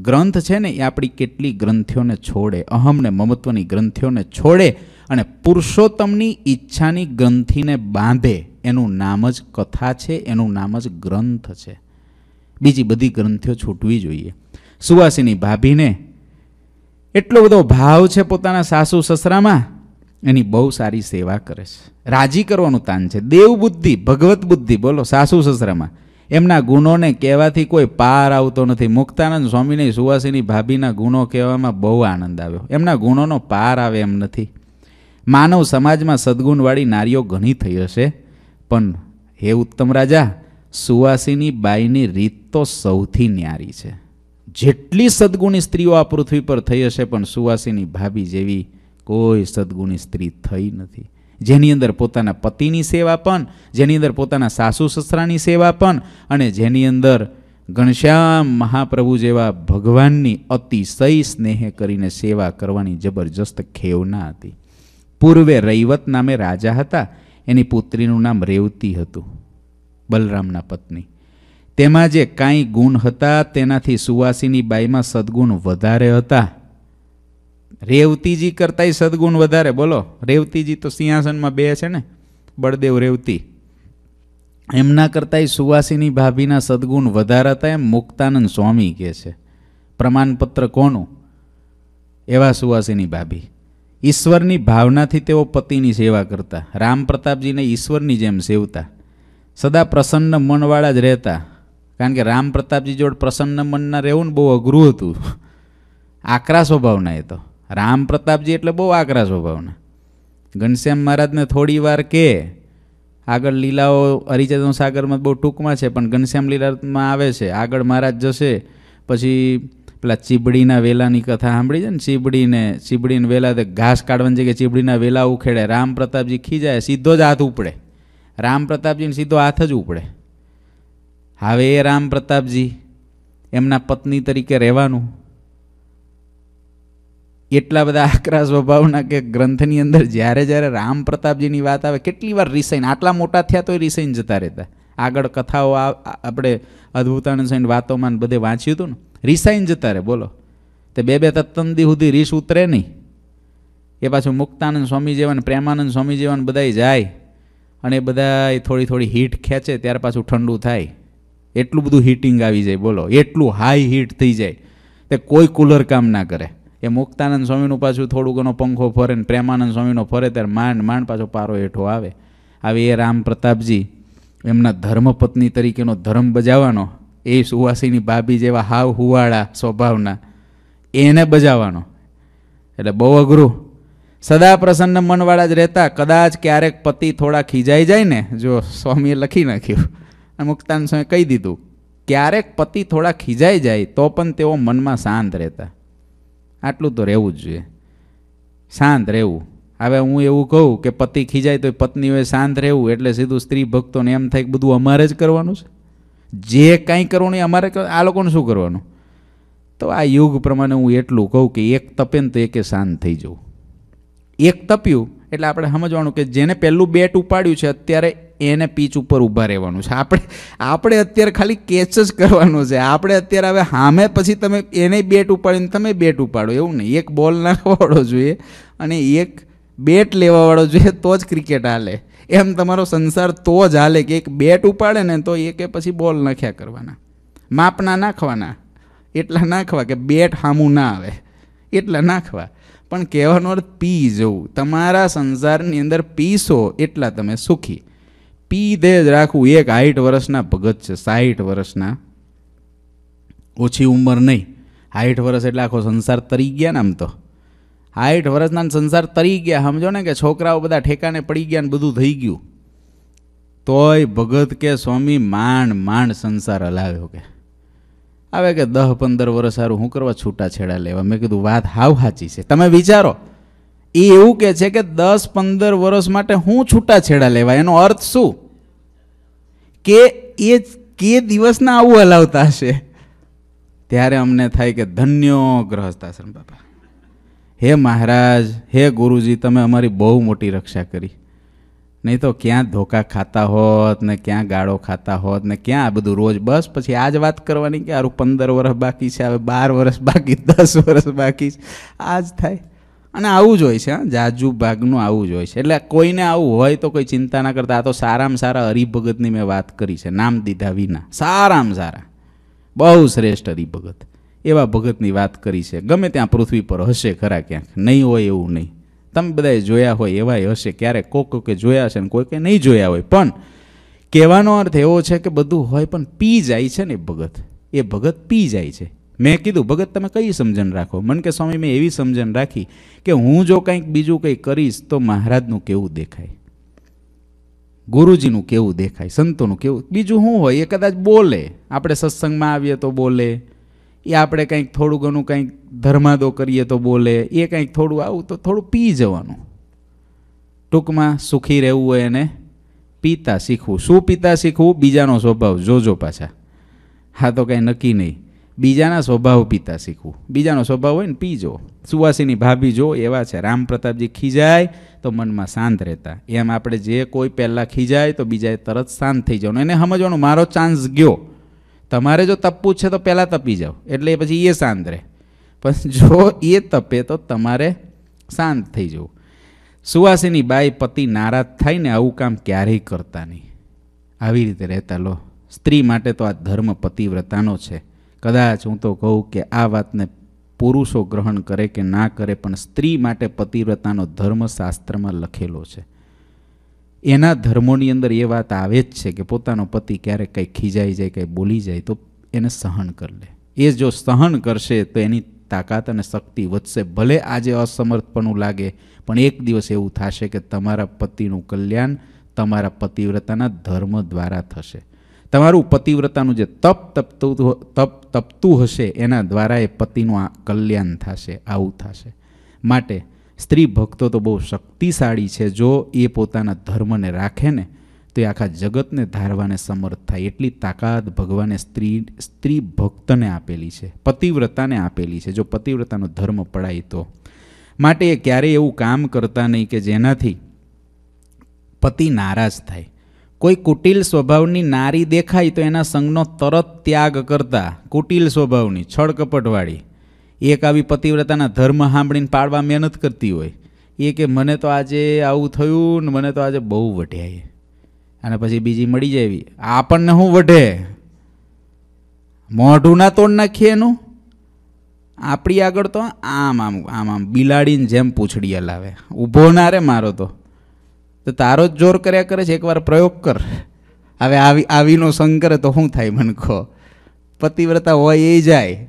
ગ્રંથ છે ને એ આપણી કેટલી ગ્રંથિઓને છોડે અહમને મમત્વની ગ્રંથિઓને છોડે અને પુરુષોત્તમની ઈચ્છાની ગ્રંથિને બાંધે એનું નામ જ કથા છે એનું નામ જ ગ્રંથ છે બીજી બધી ગ્રંથિઓ છૂટવી જોઈએ સુવાસીની ભાભીને એટલો બધો ભાવ છે પોતાના સાસુ સસરામાં એની બહુ સારી સેવા કરે છે રાજી કરવાનું તાન છે દેવ બુદ્ધિ ભગવત બુદ્ધિ બોલો સાસુ સસરામાં એમના ગુણોને કહેવાથી કોઈ પાર આવતો નથી મુક્તાનંદ સ્વામીને સુવાસીની ભાભીના ગુણો કહેવામાં બહુ આનંદ આવ્યો એમના ગુણોનો પાર આવે એમ નથી માનવ સમાજમાં સદગુણવાળી નારીઓ ઘણી થઈ હશે પણ હે ઉત્તમ રાજા સુવાસીની બાઈની રીત તો સૌથી ન્યારી છે જેટલી સદગુણી સ્ત્રીઓ આ પૃથ્વી પર થઈ હશે પણ સુવાસીની ભાભી જેવી કોઈ સદગુણી સ્ત્રી થઈ નથી જેની અંદર પોતાના પતિની સેવા પણ જેની અંદર પોતાના સાસુ સસરાની સેવા પણ અને જેની અંદર ઘનશ્યામ મહાપ્રભુ જેવા ભગવાનની અતિશય સ્નેહે કરીને સેવા કરવાની જબરજસ્ત ખેવના હતી પૂર્વે રૈવત નામે રાજા હતા એની પુત્રીનું નામ રેવતી હતું બલરામના પત્ની તેમાં જે કાંઈ ગુણ હતા તેનાથી સુવાસીની બાઈમાં સદગુણ વધારે હતા રેવતીજી કરતાંય સદગુણ વધારે બોલો રેવતીજી તો સિંહાસનમાં બે છે ને બળદેવ રેવતી એમના કરતાંય સુવાસીની ભાભીના સદગુણ વધારા હતા એમ મુક્તાનંદ સ્વામી કહે છે પ્રમાણપત્ર કોનું એવા સુવાસીની ભાભી ઈશ્વરની ભાવનાથી તેઓ પતિની સેવા કરતા રામ પ્રતાપજીને ઈશ્વરની જેમ સેવતા સદા પ્રસન્ન મનવાળા જ રહેતા કારણ કે રામ પ્રતાપજી જોડે પ્રસન્ન મનના રહેવું ને બહુ અઘરું હતું આકરા સ્વભાવના એ તો રામ પ્રતાપજી એટલે બહુ આકરા સ્વભાવના ઘનશ્યામ મહારાજને થોડી વાર કે આગળ લીલાઓ હરિચેતન સાગરમાં બહુ ટૂંકમાં છે પણ ઘનશ્યામ લીલામાં આવે છે આગળ મહારાજ જશે પછી પેલા ચીબડીના વેલાની કથા સાંભળી છે ને ચીબડીને ચીબડીને વેલા ઘાસ કાઢવાની જગ્યાએ ચીબડીના વેલા ઉખેડે રામ પ્રતાપજી ખીજાય સીધો જ હાથ ઉપડે રામ પ્રતાપજીને સીધો હાથ જ ઉપડે હવે એ રામ પ્રતાપજી એમના પત્ની તરીકે રહેવાનું એટલા બધા આકરા સ્વભાવના કે ગ્રંથની અંદર જ્યારે જ્યારે રામ પ્રતાપજીની વાત આવે કેટલી વાર રિસાઈન આટલા મોટા થયા તોય રિસાઈન જતા રહેતા આગળ કથાઓ આપણે અદ્ભુતાનંદ સાઈન વાતોમાં બધે વાંચ્યું હતું ને રિસાઈન જતા રહે બોલો તે બે બે તત્તંદી સુધી રીસ ઉતરે નહીં એ પાછું મુક્તાનંદ સ્વામી જેવા પ્રેમાનંદ સ્વામી જેવા બધાય જાય અને બધા એ થોડી થોડી હીટ ખેંચે ત્યાર પાછું ઠંડુ થાય એટલું બધું હીટિંગ આવી જાય બોલો એટલું હાઈ હીટ થઈ જાય તે કોઈ કુલર કામ ના કરે એ મુક્તાનંદ સ્વામીનું પાછું થોડું ઘણો પંખો ફરે ને પ્રેમાનંદ સ્વામીનો ફરે ત્યારે માંડ માંડ પાછો પારો હેઠો આવે આવી એ રામ પ્રતાપજી એમના ધર્મપત્ની તરીકેનો ધર્મ બજાવવાનો એ સુવાસીની ભાભી જેવા હાવ હુવાળા સ્વભાવના એને બજાવવાનો એટલે બહુ અઘરું સદા પ્રસન્ન મનવાળા જ રહેતા કદાચ ક્યારેક પતિ થોડા ખીજાઈ જાય ને જો સ્વામીએ લખી નાખ્યું મુક્તાન સ્વામી કહી દીધું ક્યારેક પતિ થોડા ખીજાઈ જાય તો પણ તેઓ મનમાં શાંત રહેતા આટલું તો રહેવું જ જોઈએ શાંત રહેવું હવે હું એવું કહું કે પતિ ખીજાય તો પત્નીઓએ શાંત રહેવું એટલે સીધું સ્ત્રી ભક્તોને એમ થાય કે બધું અમારે જ કરવાનું છે જે કાંઈ કરવાનું એ અમારે આ લોકોને શું કરવાનું તો આ યુગ પ્રમાણે હું એટલું કહું કે એક તપે તો એકે શાંત થઈ જવું એક તપ્યું એટલે આપણે સમજવાનું કે જેને પહેલું બેટ ઉપાડ્યું છે અત્યારે એને પીચ ઉપર ઊભા રહેવાનું છે આપણે આપણે અત્યારે ખાલી કેચ જ કરવાનો છે આપણે અત્યારે હવે સામે પછી તમે એને બેટ ઉપાડીને તમે બેટ ઉપાડો એવું નહીં એક બોલ નાખવાવાળો જોઈએ અને એક બેટ લેવાવાળો જોઈએ તો જ ક્રિકેટ હાલે એમ તમારો સંસાર તો જ હાલે કે એક બેટ ઉપાડે ને તો એકે પછી બોલ નાખ્યા કરવાના માપના નાખવાના એટલા નાખવા કે બેટ હામું ના આવે એટલા નાખવા પણ કહેવાનો અર્થ પી જવું તમારા સંસારની અંદર પીશો એટલા તમે સુખી પી દે જ રાખવું એક સાઠ વર્ષના ભગત છે સાઠ વર્ષના ઓછી ઉંમર નહીં આઠ વર્ષ એટલે આખો સંસાર તરી ગયા ને આમ તો આઠ વર્ષના સંસાર તરી ગયા સમજો ને કે છોકરાઓ બધા ઠેકાને પડી ગયા ને બધું થઈ ગયું તોય ભગત કે સ્વામી માંડ માંડ સંસાર હલાવ્યો કે આવે કે દસ પંદર વર્ષ સારું શું કરવા છૂટાછેડા લેવા મેં કીધું વાત હાવ સાચી છે તમે વિચારો એ એવું કહે છે કે દસ પંદર વર્ષ માટે હું છૂટાછેડા લેવા એનો અર્થ શું કે એ કે દિવસના આવું હલાવતા હશે ત્યારે અમને થાય કે ધન્યો ગ્રહસ્થાશ્રમ બાપા હે મહારાજ હે ગુરુજી તમે અમારી બહુ મોટી રક્ષા કરી નહીં તો ક્યાં ધોકા ખાતા હોત ને ક્યાં ગાળો ખાતા હોત ને ક્યાં આ બધું રોજ બસ પછી આ જ વાત કરવાની કે આરું પંદર વર્ષ બાકી છે હવે બાર વર્ષ બાકી દસ વર્ષ બાકી છે આ જ થાય અને આવું જ હોય છે જાજુ ભાગનું આવું જ હોય છે એટલે કોઈને આવું હોય તો કોઈ ચિંતા ના કરતા આ તો સારામાં સારા હરિભગતની મેં વાત કરી છે નામ દીધા વિના સારામાં સારા બહુ શ્રેષ્ઠ હરિભગત એવા ભગતની વાત કરી છે ગમે ત્યાં પૃથ્વી પર હશે ખરા ક્યાંક નહીં હોય એવું નહીં તમે બધાએ જોયા હોય એવાય હશે ક્યારેક કોક કોકે જોયા હશે ને કોઈકે નહીં જોયા હોય પણ કહેવાનો અર્થ એવો છે કે બધું હોય પણ પી જાય છે ને ભગત એ ભગત પી જાય છે મેં કીધું ભગત તમે કઈ સમજણ રાખો મન કે સ્વામી મેં એવી સમજણ રાખી કે હું જો કંઈક બીજું કંઈ કરીશ તો મહારાજનું કેવું દેખાય ગુરુજીનું કેવું દેખાય સંતોનું કેવું બીજું શું હોય એ કદાચ બોલે આપણે સત્સંગમાં આવીએ તો બોલે એ આપણે કંઈક થોડું ઘણું કંઈક ધર્માદો કરીએ તો બોલે એ કંઈક થોડું આવું તો થોડું પી જવાનું ટૂંકમાં સુખી રહેવું હોય એને પીતા શીખવું શું પીતા શીખવું બીજાનો સ્વભાવ જોજો પાછા હા તો કાંઈ નક્કી નહીં બીજાના સ્વભાવ પીતા શીખવું બીજાનો સ્વભાવ હોય ને પી જો સુવાસીની ભાભી જો એવા છે રામ પ્રતાપજી ખીજાય તો મનમાં શાંત રહેતા એમ આપણે જે કોઈ પહેલાં ખીજાય તો બીજાએ તરત શાંત થઈ જવાનું એને સમજવાનું મારો ચાન્સ ગયો તમારે જો તપવું છે તો પહેલાં તપી જાઓ એટલે પછી એ શાંત રહે પણ જો એ તપે તો તમારે શાંત થઈ જવું સુવાસીની બાઈ પતિ નારાજ થાય ને આવું કામ ક્યારેય કરતા નહીં આવી રીતે રહેતા લો સ્ત્રી માટે તો આ ધર્મ પતિવ્રતાનો છે કદાચ હું તો કહું કે આ વાતને પુરુષો ગ્રહણ કરે કે ના કરે પણ સ્ત્રી માટે પતિવ્રતાનો ધર્મ શાસ્ત્રમાં લખેલો છે એના ધર્મોની અંદર એ વાત આવે જ છે કે પોતાનો પતિ ક્યારેક કંઈ ખીજાઈ જાય કંઈ બોલી જાય તો એને સહન કરી લે એ જો સહન કરશે તો એની તાકાત અને શક્તિ વધશે ભલે આજે અસમર્થપણું લાગે પણ એક દિવસ એવું થશે કે તમારા પતિનું કલ્યાણ તમારા પતિવ્રતાના ધર્મ દ્વારા થશે તમારું પતિવ્રતાનું જે તપ તપતું તપ તપતું હશે એના દ્વારા એ પતિનું આ કલ્યાણ થશે આવું થશે માટે સ્ત્રી ભક્તો તો બહુ શક્તિશાળી છે જો એ પોતાના ધર્મને રાખે ને તો એ આખા જગતને ધારવાને સમર્થ થાય એટલી તાકાત ભગવાને સ્ત્રી સ્ત્રી ભક્તને આપેલી છે પતિવ્રતાને આપેલી છે જો પતિવ્રતાનો ધર્મ પડાય તો માટે એ ક્યારેય એવું કામ કરતા નહીં કે જેનાથી પતિ નારાજ થાય કોઈ કુટિલ સ્વભાવની નારી દેખાય તો એના સંગનો તરત ત્યાગ કરતા કુટિલ સ્વભાવની છળકપટવાળી એક આવી પતિવ્રતાના ધર્મ સાંભળીને પાડવા મહેનત કરતી હોય એ કે મને તો આજે આવું થયું ને મને તો આજે બહુ વઢ્યા અને પછી બીજી મળી જાય એવી આપણને શું વઢે મોઢું ના તોડ નાખીએ એનું આપણી આગળ તો આમ આમ આમ આમ બિલાડીને જેમ પૂછડી હલાવે ઊભો ના રે મારો તો તો તારો જ જોર કર્યા કરે છે એકવાર પ્રયોગ કર હવે આવી આવીનો સંગ કરે તો શું થાય મને કહો પતિવ્રતા હોય એ જાય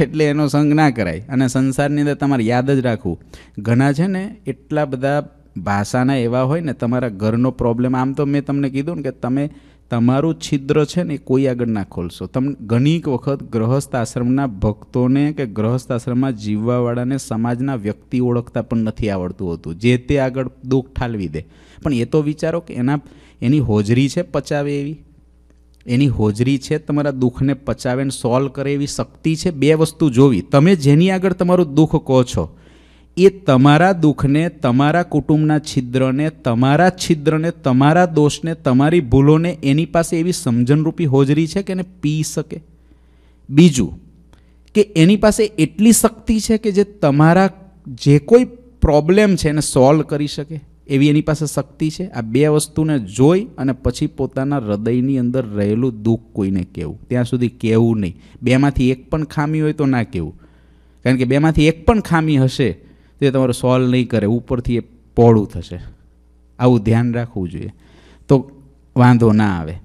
એટલે એનો સંગ ના કરાય અને સંસારની અંદર તમારે યાદ જ રાખવું ઘણા છે ને એટલા બધા ભાષાના એવા હોય ને તમારા ઘરનો પ્રોબ્લેમ આમ તો મેં તમને કીધું ને કે તમે તમારું છિદ્ર છે ને એ કોઈ આગળ ના ખોલશો તમને ઘણીક વખત ગ્રહસ્થ આશ્રમના ભક્તોને કે ગ્રહસ્થ આશ્રમમાં જીવવાવાળાને સમાજના વ્યક્તિ ઓળખતા પણ નથી આવડતું હોતું જે તે આગળ દુઃખ ઠાલવી દે પણ એ તો વિચારો કે એના એની હોજરી છે પચાવે એવી એની હોજરી છે તમારા દુઃખને પચાવે ને સોલ્વ કરે એવી શક્તિ છે બે વસ્તુ જોવી તમે જેની આગળ તમારું દુઃખ કહો છો એ તમારા દુઃખને તમારા કુટુંબના છિદ્રને તમારા છિદ્રને તમારા દોષને તમારી ભૂલોને એની પાસે એવી સમજણરૂપી હોજરી છે કે એને પી શકે બીજું કે એની પાસે એટલી શક્તિ છે કે જે તમારા જે કોઈ પ્રોબ્લેમ છે એને સોલ્વ કરી શકે એવી એની પાસે શક્તિ છે આ બે વસ્તુને જોઈ અને પછી પોતાના હૃદયની અંદર રહેલું દુઃખ કોઈને કહેવું ત્યાં સુધી કહેવું નહીં બેમાંથી એક પણ ખામી હોય તો ના કહેવું કારણ કે બેમાંથી એક પણ ખામી હશે તો એ તમારું સોલ્વ નહીં કરે ઉપરથી એ પહોળું થશે આવું ધ્યાન રાખવું જોઈએ તો વાંધો ના આવે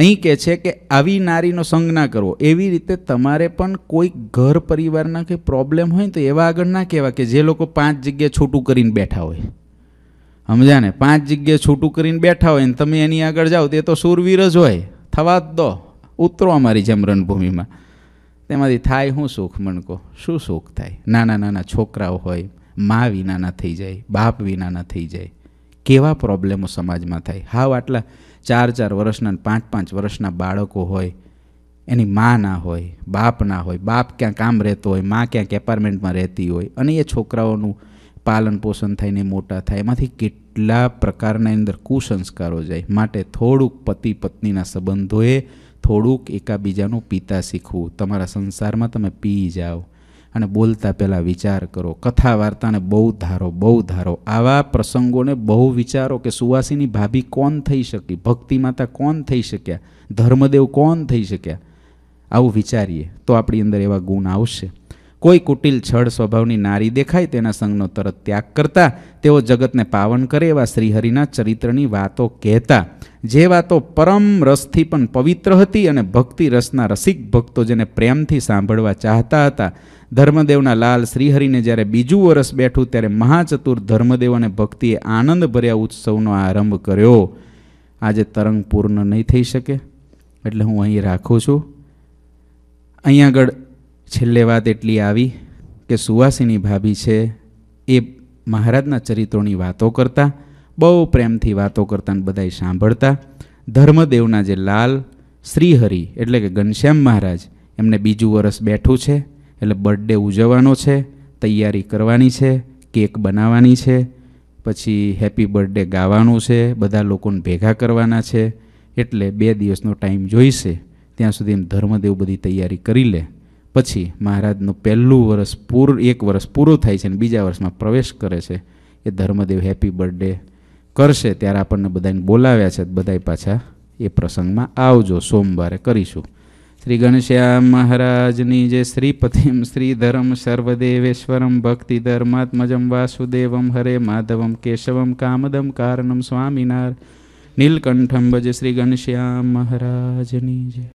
અહીં કહે છે કે આવી નારીનો સંગ ના કરવો એવી રીતે તમારે પણ કોઈ ઘર પરિવારના કંઈ પ્રોબ્લેમ હોય ને તો એવા આગળ ના કહેવા કે જે લોકો પાંચ જગ્યાએ છોટું કરીને બેઠા હોય સમજ્યા ને પાંચ જગ્યાએ છૂટું કરીને બેઠા હોય ને તમે એની આગળ જાઓ તે તો સૂરવીર જ હોય થવા જ દો ઉતરો અમારી જેમ રણભૂમિમાં તેમાંથી થાય શું સુખ મણકો શું સુખ થાય નાના નાના છોકરાઓ હોય મા વિનાના થઈ જાય બાપ વિનાના થઈ જાય કેવા પ્રોબ્લેમો સમાજમાં થાય હાવ આટલા ચાર ચાર વર્ષના પાંચ પાંચ વર્ષના બાળકો હોય એની મા ના હોય બાપ ના હોય બાપ ક્યાં કામ રહેતો હોય મા ક્યાંક એપાર્ટમેન્ટમાં રહેતી હોય અને એ છોકરાઓનું પાલન પોષણ થાય ને મોટા થાય એમાંથી કેટલા પ્રકારના અંદર કુસંસ્કારો જાય માટે થોડુંક પતિ પત્નીના સંબંધોએ થોડુંક એકાબીજાનું પીતા શીખવું તમારા સંસારમાં તમે પી જાઓ અને બોલતા પહેલાં વિચાર કરો કથા વાર્તાને બહુ ધારો બહુ ધારો આવા પ્રસંગોને બહુ વિચારો કે સુવાસીની ભાભી કોણ થઈ શકી ભક્તિ માતા કોણ થઈ શક્યા ધર્મદેવ કોણ થઈ શક્યા આવું વિચારીએ તો આપણી અંદર એવા ગુણ આવશે કોઈ કુટિલ છળ સ્વભાવની નારી દેખાય તેના સંગનો તરત ત્યાગ કરતા તેઓ જગતને પાવન કરે એવા શ્રીહરિના ચરિત્રની વાતો કહેતા જે વાતો પરમ રસથી પણ પવિત્ર હતી અને ભક્તિ રસના રસિક ભક્તો જેને પ્રેમથી સાંભળવા ચાહતા હતા ધર્મદેવના લાલ શ્રીહરિને જ્યારે બીજું વરસ બેઠું ત્યારે મહાચતુર ધર્મદેવ અને ભક્તિએ આનંદભર્યા ઉત્સવનો આરંભ કર્યો આજે તરંગ પૂર્ણ નહીં થઈ શકે એટલે હું અહીં રાખું છું અહીં આગળ છેલ્લે વાત એટલી આવી કે સુવાસીની ભાભી છે એ મહારાજના ચરિત્રોની વાતો કરતા બહુ પ્રેમથી વાતો કરતા અને બધાય સાંભળતા ધર્મદેવના જે લાલ શ્રીહરિ એટલે કે ઘનશ્યામ મહારાજ એમને બીજું વરસ બેઠું છે એટલે બર્થડે ઉજવવાનો છે તૈયારી કરવાની છે કેક બનાવવાની છે પછી હેપી બર્થડે ગાવાનું છે બધા લોકોને ભેગા કરવાના છે એટલે બે દિવસનો ટાઈમ જોઈશે ત્યાં સુધી એમ ધર્મદેવ બધી તૈયારી કરી લે પછી મહારાજનું પહેલું વર્ષ પૂર એક વર્ષ પૂરું થાય છે અને બીજા વર્ષમાં પ્રવેશ કરે છે એ ધર્મદેવ હેપી બર્થડે કરશે ત્યારે આપણને બધાને બોલાવ્યા છે બધાય પાછા એ પ્રસંગમાં આવજો સોમવારે કરીશું શ્રી ગણશ્યામ મહારાજની જે શ્રીપતિમ શ્રીધરમ સર્વદેવેશ્વરમ ભક્તિ ધર્માત્મજમ વાસુદેવમ હરે માધવમ કેશવમ કામદમ કારણમ સ્વામિનાર નીલકંઠમ ભજ શ્રી ગણશ્યામ મહારાજની જય